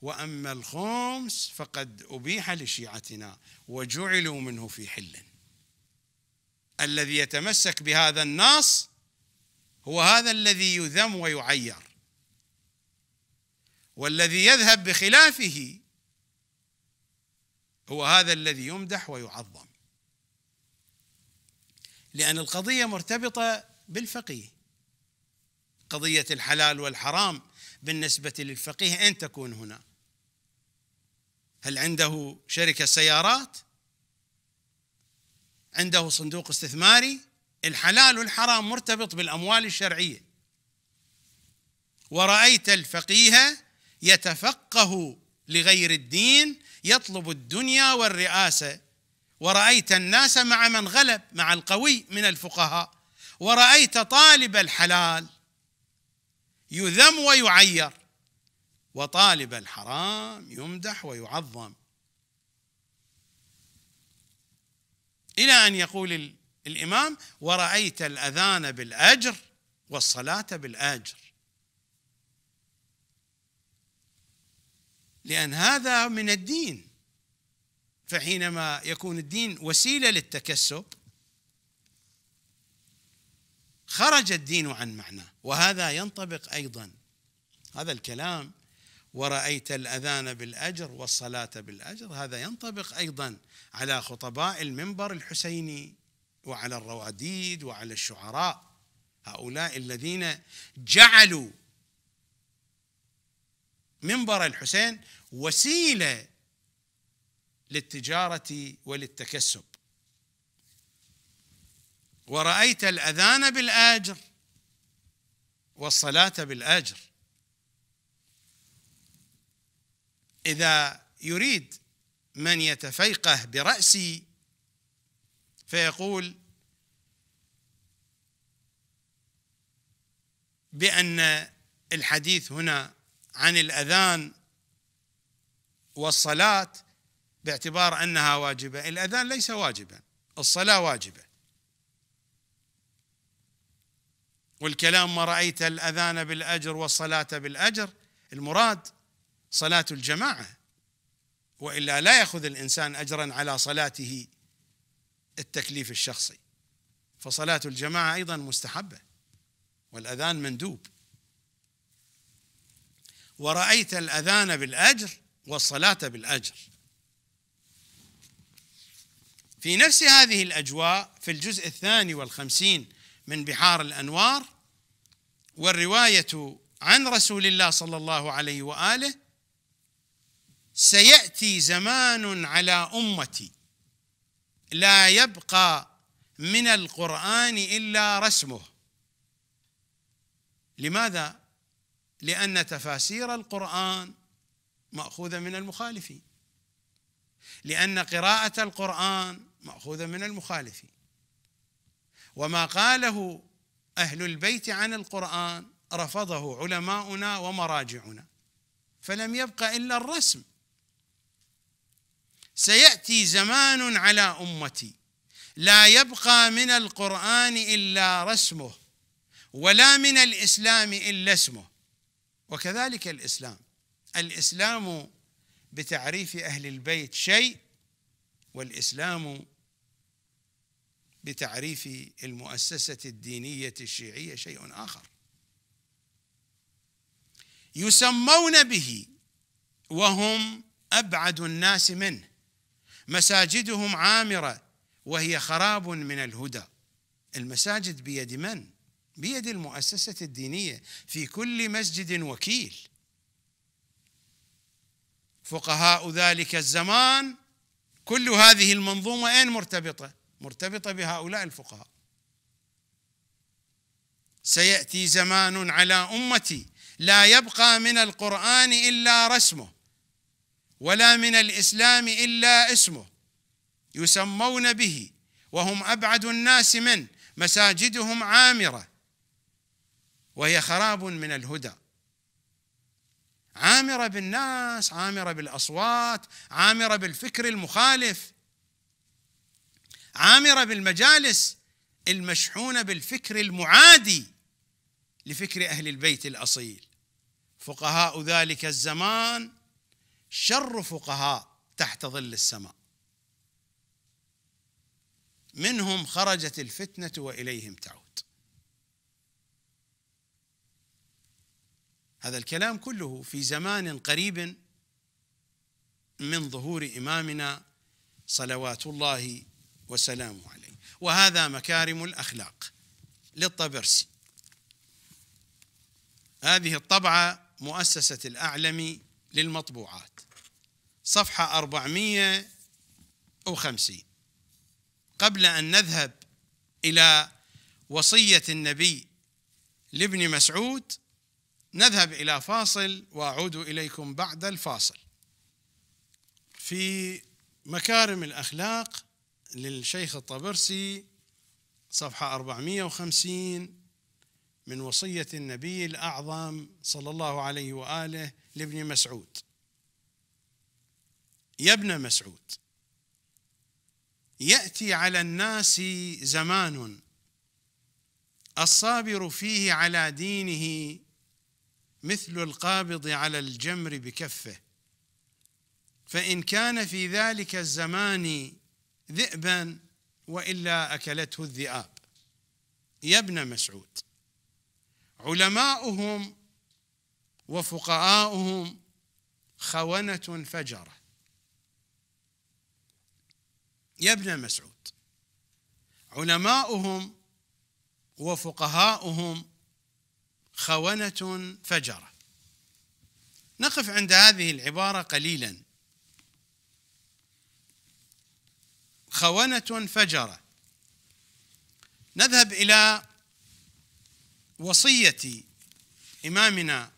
واما الخمس فقد ابيح لشيعتنا وجعلوا منه في حل الذي يتمسك بهذا النص هو هذا الذي يذم ويعير والذي يذهب بخلافه هو هذا الذي يمدح ويعظم لأن القضية مرتبطة بالفقيه قضية الحلال والحرام بالنسبة للفقيه أين تكون هنا هل عنده شركة سيارات عنده صندوق استثماري الحلال والحرام مرتبط بالأموال الشرعية ورأيت الفقيه يتفقه لغير الدين يطلب الدنيا والرئاسه ورأيت الناس مع من غلب مع القوي من الفقهاء ورأيت طالب الحلال يذم ويعير وطالب الحرام يمدح ويعظم إلى أن يقول الإمام ورأيت الأذان بالأجر والصلاة بالأجر لأن هذا من الدين فحينما يكون الدين وسيلة للتكسب خرج الدين عن معناه وهذا ينطبق أيضا هذا الكلام ورأيت الأذان بالأجر والصلاة بالأجر هذا ينطبق أيضا على خطباء المنبر الحسيني وعلى الرواديد وعلى الشعراء هؤلاء الذين جعلوا منبر الحسين وسيله للتجاره وللتكسب ورأيت الأذان بالآجر والصلاة بالآجر إذا يريد من يتفيقه برأسي فيقول بأن الحديث هنا عن الاذان والصلاه باعتبار انها واجبه، الاذان ليس واجبا، الصلاه واجبه. والكلام ما رايت الاذان بالاجر والصلاه بالاجر، المراد صلاه الجماعه. والا لا ياخذ الانسان اجرا على صلاته التكليف الشخصي. فصلاه الجماعه ايضا مستحبه والاذان مندوب. ورأيت الأذان بالأجر والصلاة بالأجر في نفس هذه الأجواء في الجزء الثاني والخمسين من بحار الأنوار والرواية عن رسول الله صلى الله عليه وآله سيأتي زمان على أمتي لا يبقى من القرآن إلا رسمه لماذا؟ لأن تفاسير القرآن مأخوذة من المخالفين لأن قراءة القرآن مأخوذة من المخالفين وما قاله أهل البيت عن القرآن رفضه علماؤنا ومراجعنا فلم يبق إلا الرسم سيأتي زمان على أمتي لا يبقى من القرآن إلا رسمه ولا من الإسلام إلا اسمه وكذلك الاسلام الاسلام بتعريف اهل البيت شيء والاسلام بتعريف المؤسسه الدينيه الشيعيه شيء اخر يسمون به وهم ابعد الناس منه مساجدهم عامره وهي خراب من الهدى المساجد بيد من بيد المؤسسة الدينية في كل مسجد وكيل فقهاء ذلك الزمان كل هذه المنظومة أين مرتبطة؟ مرتبطة بهؤلاء الفقهاء سيأتي زمان على أمتي لا يبقى من القرآن إلا رسمه ولا من الإسلام إلا اسمه يسمون به وهم أبعد الناس من مساجدهم عامرة وهي خراب من الهدى عامره بالناس عامره بالاصوات عامره بالفكر المخالف عامره بالمجالس المشحونه بالفكر المعادي لفكر اهل البيت الاصيل فقهاء ذلك الزمان شر فقهاء تحت ظل السماء منهم خرجت الفتنه واليهم تعود هذا الكلام كله في زمان قريب من ظهور إمامنا صلوات الله وسلامه عليه وهذا مكارم الأخلاق للطبرسي هذه الطبعة مؤسسة الأعلم للمطبوعات صفحة 450 قبل أن نذهب إلى وصية النبي لابن مسعود نذهب إلى فاصل وأعود إليكم بعد الفاصل في مكارم الأخلاق للشيخ الطبرسي صفحة 450 من وصية النبي الأعظم صلى الله عليه وآله لابن مسعود يا ابن مسعود يأتي على الناس زمان الصابر فيه على دينه مثل القابض على الجمر بكفه فإن كان في ذلك الزمان ذئبا وإلا أكلته الذئاب يا ابن مسعود علماؤهم وفقهاؤهم خونة فجرة يا ابن مسعود علماؤهم وفقهاؤهم خونة فجرة نقف عند هذه العبارة قليلا خونة فجرة نذهب إلى وصية إمامنا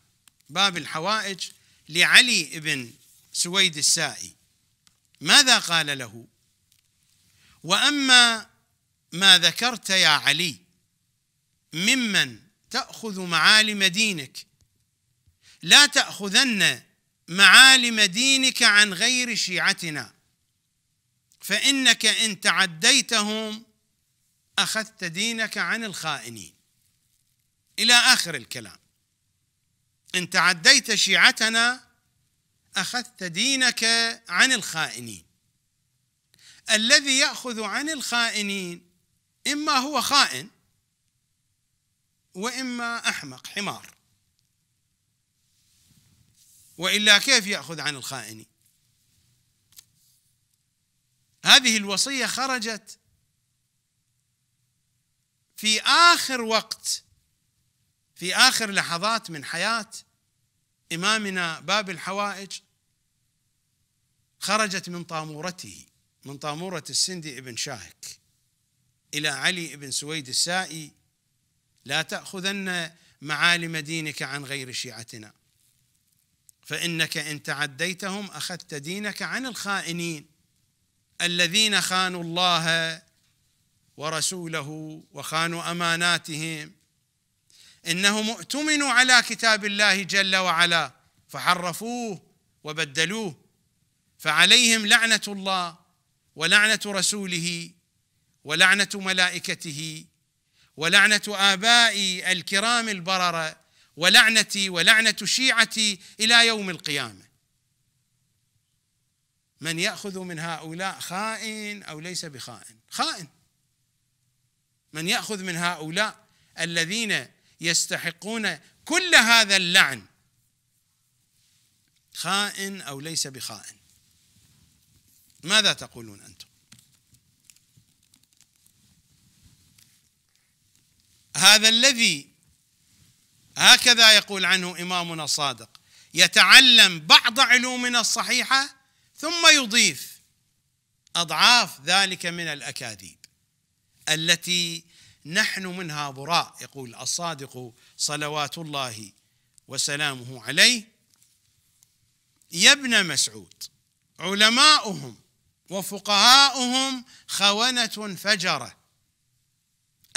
باب الحوائج لعلي بن سويد السائي ماذا قال له واما ما ذكرت يا علي ممن تأخذ معالم دينك لا تأخذن معالم دينك عن غير شيعتنا فإنك إن تعديتهم أخذت دينك عن الخائنين إلى آخر الكلام إن تعديت شيعتنا أخذت دينك عن الخائنين الذي يأخذ عن الخائنين إما هو خائن واما احمق حمار والا كيف ياخذ عن الخائن هذه الوصيه خرجت في اخر وقت في اخر لحظات من حياه امامنا باب الحوائج خرجت من طامورته من طاموره السندي ابن شاهك الى علي بن سويد السائي لا تأخذن معالم دينك عن غير شيعتنا فإنك إن تعديتهم أخذت دينك عن الخائنين الذين خانوا الله ورسوله وخانوا أماناتهم إنهم اؤتمنوا على كتاب الله جل وعلا فحرفوه وبدلوه فعليهم لعنة الله ولعنة رسوله ولعنة ملائكته ولعنة آبائي الكرام البررة ولعنتي ولعنة شيعتي إلى يوم القيامة من يأخذ من هؤلاء خائن أو ليس بخائن خائن من يأخذ من هؤلاء الذين يستحقون كل هذا اللعن خائن أو ليس بخائن ماذا تقولون أنتم هذا الذي هكذا يقول عنه إمامنا الصادق يتعلم بعض علومنا الصحيحة ثم يضيف أضعاف ذلك من الأكاذيب التي نحن منها براء يقول الصادق صلوات الله وسلامه عليه يا ابن مسعود علماؤهم وفقهاؤهم خونة فجرة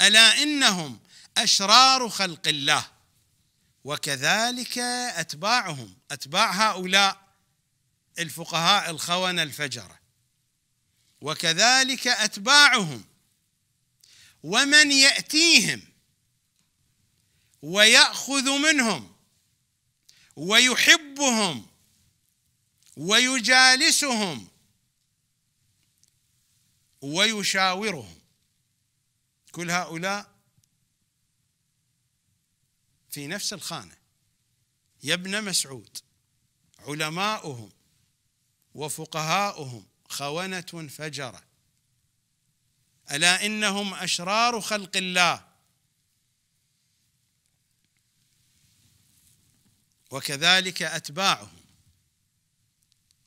ألا إنهم اشرار خلق الله وكذلك اتباعهم اتباع هؤلاء الفقهاء الخونه الفجره وكذلك اتباعهم ومن ياتيهم وياخذ منهم ويحبهم ويجالسهم ويشاورهم كل هؤلاء في نفس الخانة يا ابن مسعود علماؤهم وفقهاؤهم خونة فجرة ألا إنهم أشرار خلق الله وكذلك أتباعهم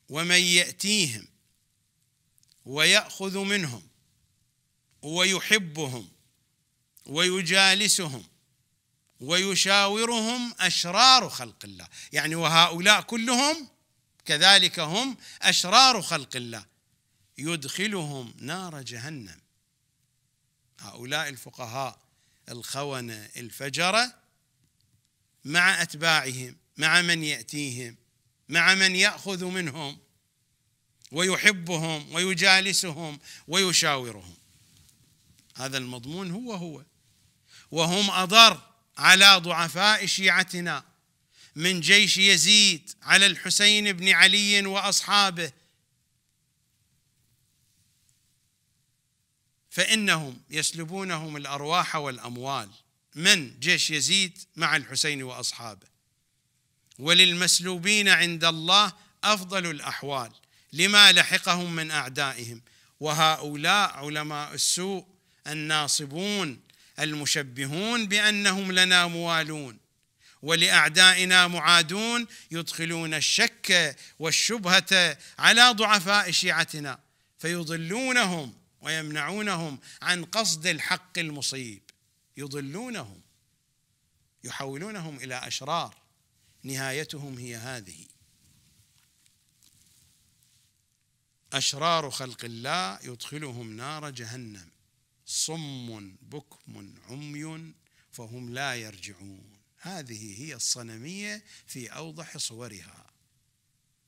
ومن يأتيهم ويأخذ منهم ويحبهم ويجالسهم ويشاورهم اشرار خلق الله يعني وهؤلاء كلهم كذلك هم اشرار خلق الله يدخلهم نار جهنم هؤلاء الفقهاء الخونه الفجره مع اتباعهم مع من ياتيهم مع من ياخذ منهم ويحبهم ويجالسهم ويشاورهم هذا المضمون هو هو وهم اضر على ضعفاء شيعتنا من جيش يزيد على الحسين بن علي واصحابه فانهم يسلبونهم الارواح والاموال من جيش يزيد مع الحسين واصحابه وللمسلوبين عند الله افضل الاحوال لما لحقهم من اعدائهم وهؤلاء علماء السوء الناصبون المشبهون بانهم لنا موالون ولاعدائنا معادون يدخلون الشك والشبهه على ضعفاء شيعتنا فيضلونهم ويمنعونهم عن قصد الحق المصيب يضلونهم يحولونهم الى اشرار نهايتهم هي هذه اشرار خلق الله يدخلهم نار جهنم صم بكم عمي فهم لا يرجعون هذه هي الصنمية في أوضح صورها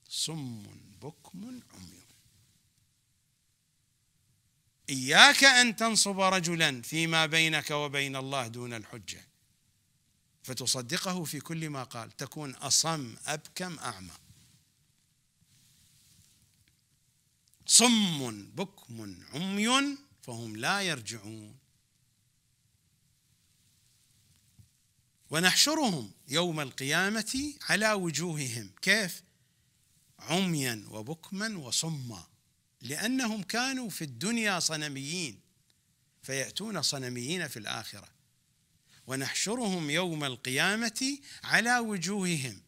صم بكم عمي إياك أن تنصب رجلا فيما بينك وبين الله دون الحجة فتصدقه في كل ما قال تكون أصم أبكم أعمى صم بكم عمي فهم لا يرجعون ونحشرهم يوم القيامة على وجوههم كيف؟ عميا وبكما وصما لأنهم كانوا في الدنيا صنميين فيأتون صنميين في الآخرة ونحشرهم يوم القيامة على وجوههم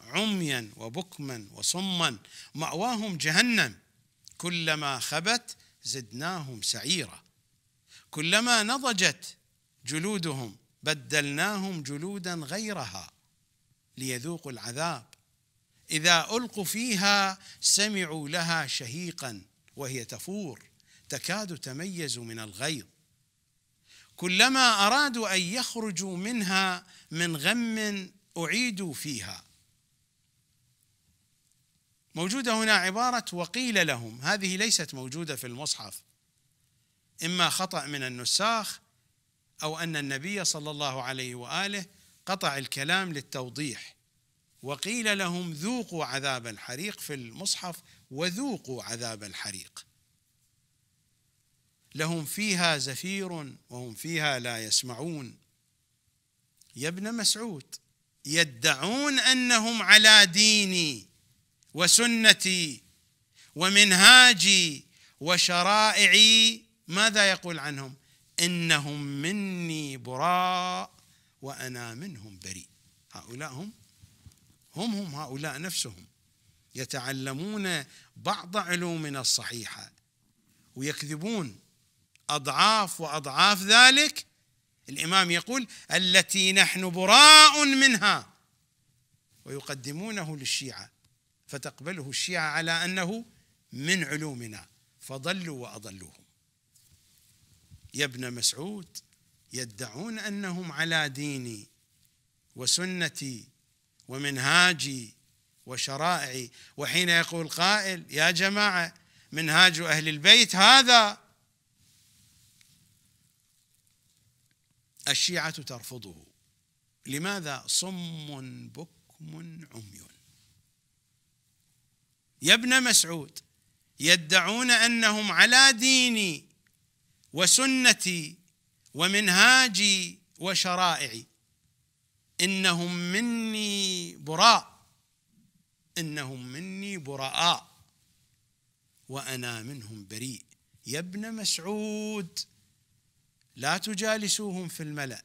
عميا وبكما وصما مأواهم جهنم كلما خبت زدناهم سعيرا كلما نضجت جلودهم بدلناهم جلودا غيرها ليذوقوا العذاب اذا القوا فيها سمعوا لها شهيقا وهي تفور تكاد تميز من الغيظ كلما ارادوا ان يخرجوا منها من غم اعيدوا فيها موجودة هنا عبارة وقيل لهم هذه ليست موجودة في المصحف إما خطأ من النساخ أو أن النبي صلى الله عليه وآله قطع الكلام للتوضيح وقيل لهم ذوقوا عذاب الحريق في المصحف وذوقوا عذاب الحريق لهم فيها زفير وهم فيها لا يسمعون يا ابن مسعود يدعون انهم على ديني وسنتي ومنهاجي وشرائعي ماذا يقول عنهم انهم مني براء وانا منهم بريء هؤلاء هم هم هم هؤلاء نفسهم يتعلمون بعض علومنا الصحيحه ويكذبون اضعاف واضعاف ذلك الامام يقول التي نحن براء منها ويقدمونه للشيعه فتقبله الشيعة على أنه من علومنا فضلوا وأضلوهم يا ابن مسعود يدعون أنهم على ديني وسنتي ومنهاجي وشرائعي وحين يقول قائل يا جماعة منهاج أهل البيت هذا الشيعة ترفضه لماذا صم بكم عمي يا ابن مسعود يدعون انهم على ديني وسنتي ومنهاجي وشرائعي انهم مني براء انهم مني براء وانا منهم بريء يا ابن مسعود لا تجالسوهم في الملا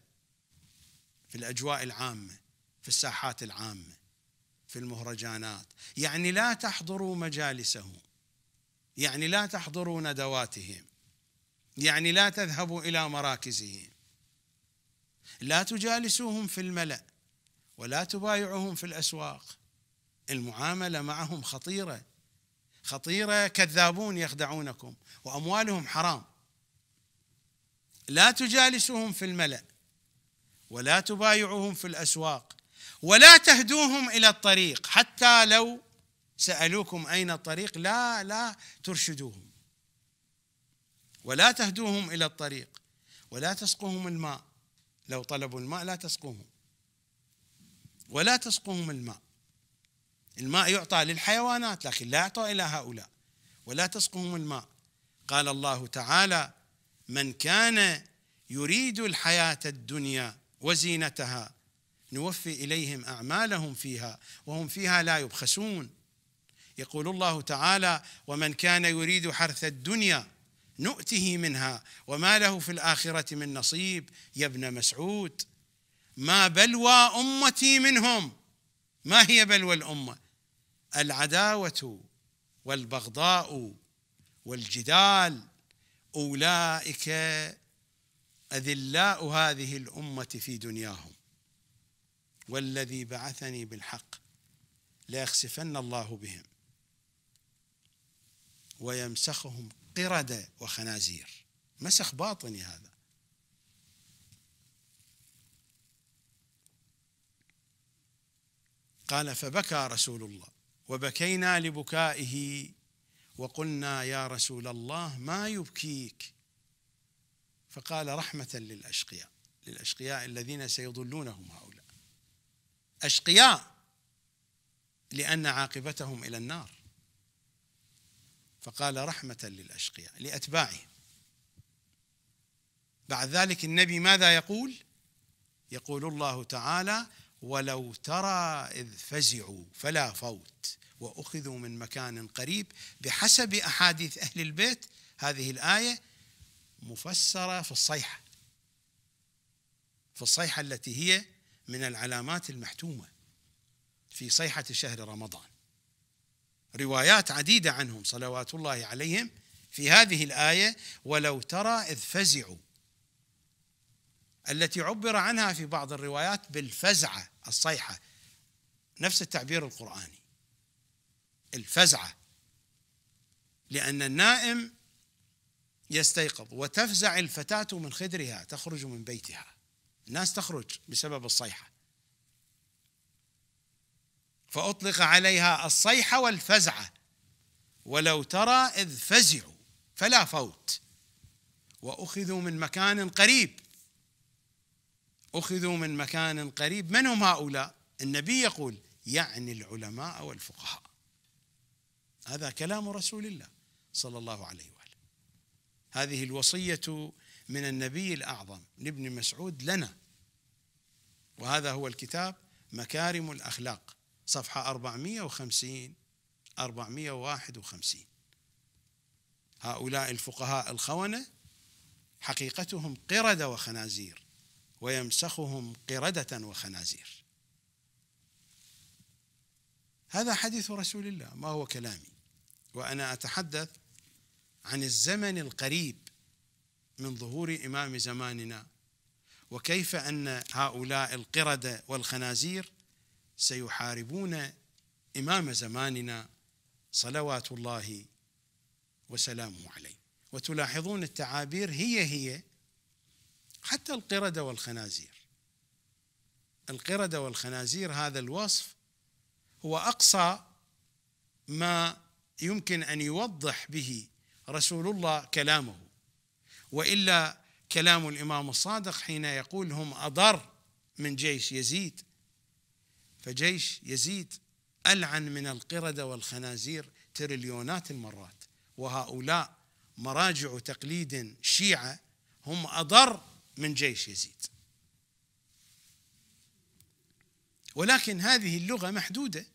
في الاجواء العامه في الساحات العامه في المهرجانات يعني لا تحضروا مجالسهم يعني لا تحضروا ندواتهم يعني لا تذهبوا إلى مراكزهم لا تجالسوهم في الملأ ولا تبايعوهم في الأسواق المعاملة معهم خطيرة خطيرة كذابون يخدعونكم وأموالهم حرام لا تجالسوهم في الملأ ولا تبايعوهم في الأسواق ولا تهدوهم الى الطريق حتى لو سالوكم اين الطريق لا لا ترشدوهم ولا تهدوهم الى الطريق ولا تسقوهم الماء لو طلبوا الماء لا تسقوهم ولا تسقوهم الماء الماء يعطى للحيوانات لكن لا يعطى الى هؤلاء ولا تسقوهم الماء قال الله تعالى من كان يريد الحياه الدنيا وزينتها نوفي إليهم أعمالهم فيها وهم فيها لا يبخسون يقول الله تعالى ومن كان يريد حرث الدنيا نؤته منها وما له في الآخرة من نصيب يا ابن مسعود ما بلوى أمتي منهم ما هي بلوى الأمة العداوة والبغضاء والجدال أولئك أذلاء هذه الأمة في دنياهم والذي بعثني بالحق ليخسفن الله بهم ويمسخهم قردة وخنازير مسخ باطني هذا قال فبكى رسول الله وبكينا لبكائه وقلنا يا رسول الله ما يبكيك فقال رحمة للأشقياء للأشقياء الذين سيضلونهم هؤلاء أشقياء لأن عاقبتهم إلى النار فقال رحمة للأشقياء لأتباعه بعد ذلك النبي ماذا يقول؟ يقول الله تعالى ولو ترى إذ فزعوا فلا فوت وأخذوا من مكان قريب بحسب أحاديث أهل البيت هذه الآية مفسرة في الصيحة في الصيحة التي هي من العلامات المحتومة في صيحة شهر رمضان روايات عديدة عنهم صلوات الله عليهم في هذه الآية ولو ترى إذ فزعوا التي عبر عنها في بعض الروايات بالفزعة الصيحة نفس التعبير القرآني الفزعة لأن النائم يستيقظ وتفزع الفتاة من خدرها تخرج من بيتها الناس تخرج بسبب الصيحة فأطلق عليها الصيحة والفزعة ولو ترى إذ فزعوا فلا فوت وأخذوا من مكان قريب أخذوا من مكان قريب من هم هؤلاء النبي يقول يعني العلماء والفقهاء هذا كلام رسول الله صلى الله عليه وآله هذه الوصية من النبي الأعظم لابن مسعود لنا وهذا هو الكتاب مكارم الأخلاق صفحة 450 451 هؤلاء الفقهاء الخونة حقيقتهم قردة وخنازير ويمسخهم قردة وخنازير هذا حديث رسول الله ما هو كلامي وأنا أتحدث عن الزمن القريب من ظهور إمام زماننا وكيف أن هؤلاء القردة والخنازير سيحاربون إمام زماننا صلوات الله وسلامه عليه وتلاحظون التعابير هي هي حتى القردة والخنازير القردة والخنازير هذا الوصف هو أقصى ما يمكن أن يوضح به رسول الله كلامه والا كلام الامام الصادق حين يقول هم اضر من جيش يزيد فجيش يزيد العن من القرده والخنازير تريليونات المرات وهؤلاء مراجع تقليد شيعه هم اضر من جيش يزيد ولكن هذه اللغه محدوده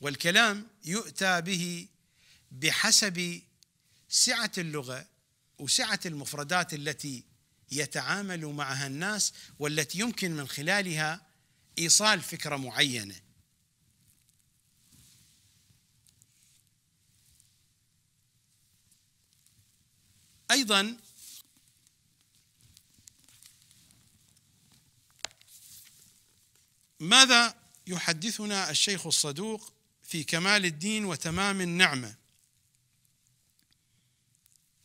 والكلام يؤتى به بحسب سعه اللغه وسعه المفردات التي يتعامل معها الناس والتي يمكن من خلالها ايصال فكره معينه ايضا ماذا يحدثنا الشيخ الصدوق في كمال الدين وتمام النعمه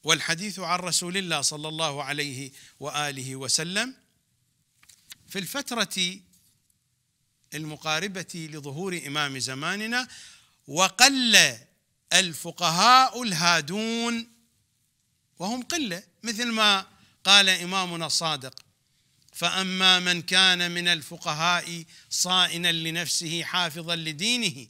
والحديث عن رسول الله صلى الله عليه واله وسلم في الفتره المقاربه لظهور امام زماننا وقل الفقهاء الهادون وهم قله مثل ما قال امامنا الصادق فاما من كان من الفقهاء صائنا لنفسه حافظا لدينه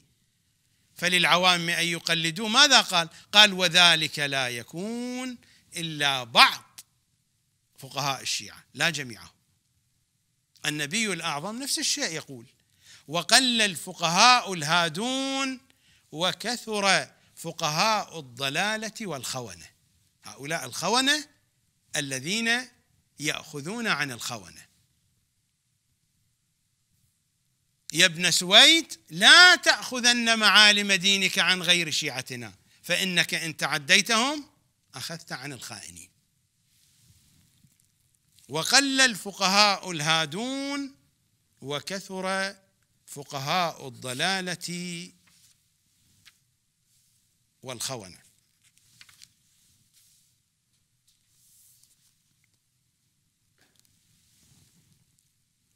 فللعوام أن يقلدوه ماذا قال قال وذلك لا يكون إلا بعض فقهاء الشيعة لا جميعهم النبي الأعظم نفس الشيء يقول وقل الفقهاء الهادون وكثر فقهاء الضلالة والخونة هؤلاء الخونة الذين يأخذون عن الخونة يا ابن سويد لا تأخذن معالم دينك عن غير شيعتنا فإنك إن تعديتهم أخذت عن الخائنين وقل الفقهاء الهادون وكثر فقهاء الضلالة والخونة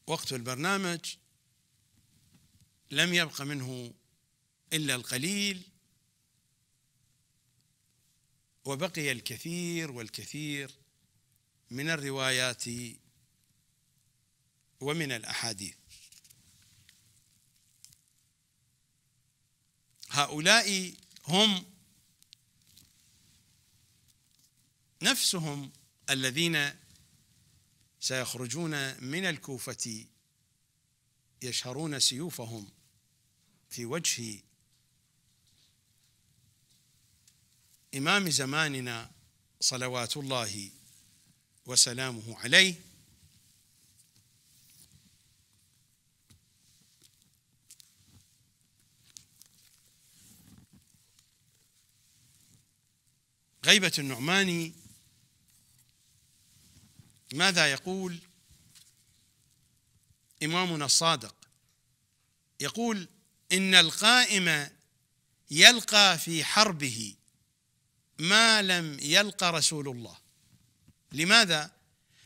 وقت البرنامج لم يبق منه الا القليل وبقي الكثير والكثير من الروايات ومن الاحاديث هؤلاء هم نفسهم الذين سيخرجون من الكوفه يشهرون سيوفهم في وجه إمام زماننا صلوات الله وسلامه عليه غيبة النعماني ماذا يقول إمامنا الصادق يقول إن القائم يلقى في حربه ما لم يلقى رسول الله لماذا؟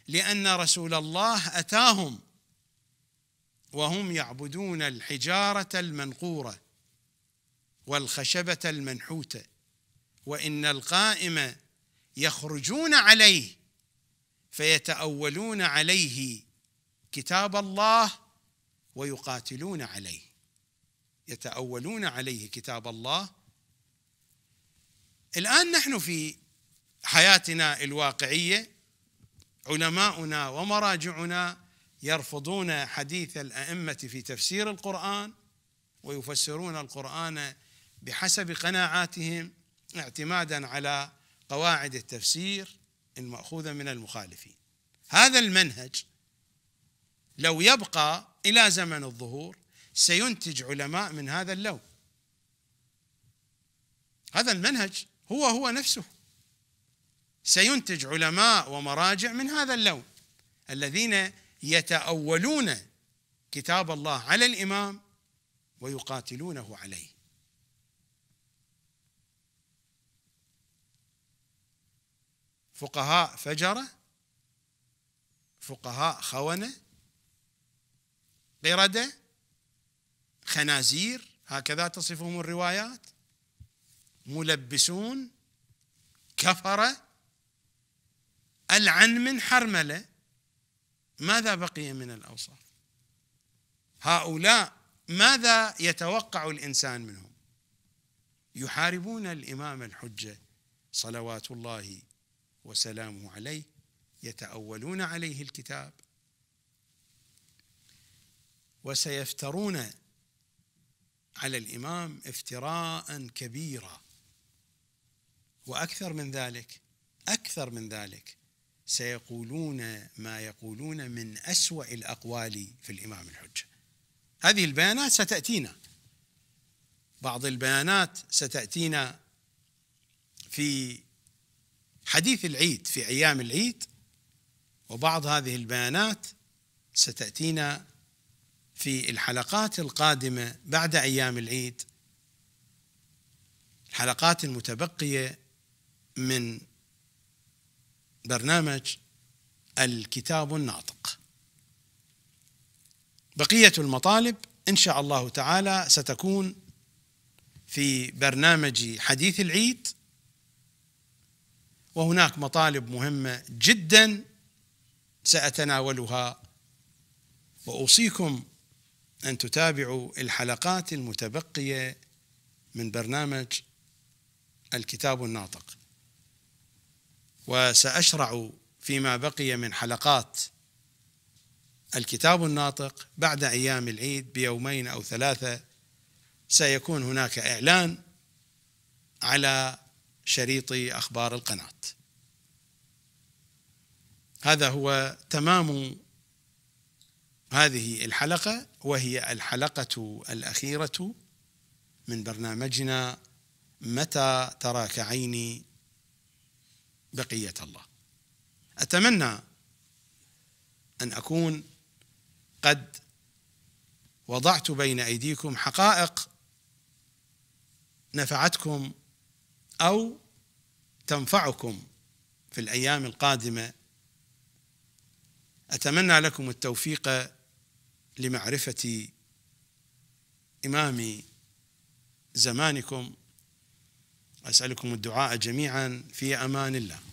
لأن رسول الله أتاهم وهم يعبدون الحجارة المنقورة والخشبة المنحوتة وإن القائم يخرجون عليه فيتأولون عليه كتاب الله ويقاتلون عليه يتأولون عليه كتاب الله الآن نحن في حياتنا الواقعية علماؤنا ومراجعنا يرفضون حديث الأئمة في تفسير القرآن ويفسرون القرآن بحسب قناعاتهم اعتمادا على قواعد التفسير المأخوذة من المخالفين هذا المنهج لو يبقى إلى زمن الظهور سينتج علماء من هذا اللون هذا المنهج هو هو نفسه سينتج علماء ومراجع من هذا اللون الذين يتأولون كتاب الله على الإمام ويقاتلونه عليه فقهاء فجرة فقهاء خونة قردة خنازير هكذا تصفهم الروايات ملبسون كفرة العن من حرملة ماذا بقي من الأوصاف هؤلاء ماذا يتوقع الإنسان منهم يحاربون الإمام الحجة صلوات الله وسلامه عليه يتأولون عليه الكتاب وسيفترون على الإمام افتراء كبيرا وأكثر من ذلك أكثر من ذلك سيقولون ما يقولون من أسوأ الأقوال في الإمام الحجة هذه البيانات ستأتينا بعض البيانات ستأتينا في حديث العيد في أيام العيد وبعض هذه البيانات ستأتينا في الحلقات القادمة بعد أيام العيد الحلقات المتبقية من برنامج الكتاب الناطق بقية المطالب إن شاء الله تعالى ستكون في برنامج حديث العيد وهناك مطالب مهمة جدا سأتناولها وأوصيكم أن تتابعوا الحلقات المتبقية من برنامج الكتاب الناطق وسأشرع فيما بقي من حلقات الكتاب الناطق بعد أيام العيد بيومين أو ثلاثة سيكون هناك إعلان على شريط أخبار القناة هذا هو تمام هذه الحلقة وهي الحلقة الأخيرة من برنامجنا متى تراك عيني بقية الله أتمنى أن أكون قد وضعت بين أيديكم حقائق نفعتكم أو تنفعكم في الأيام القادمة أتمنى لكم التوفيق لمعرفة إمام زمانكم أسألكم الدعاء جميعا في أمان الله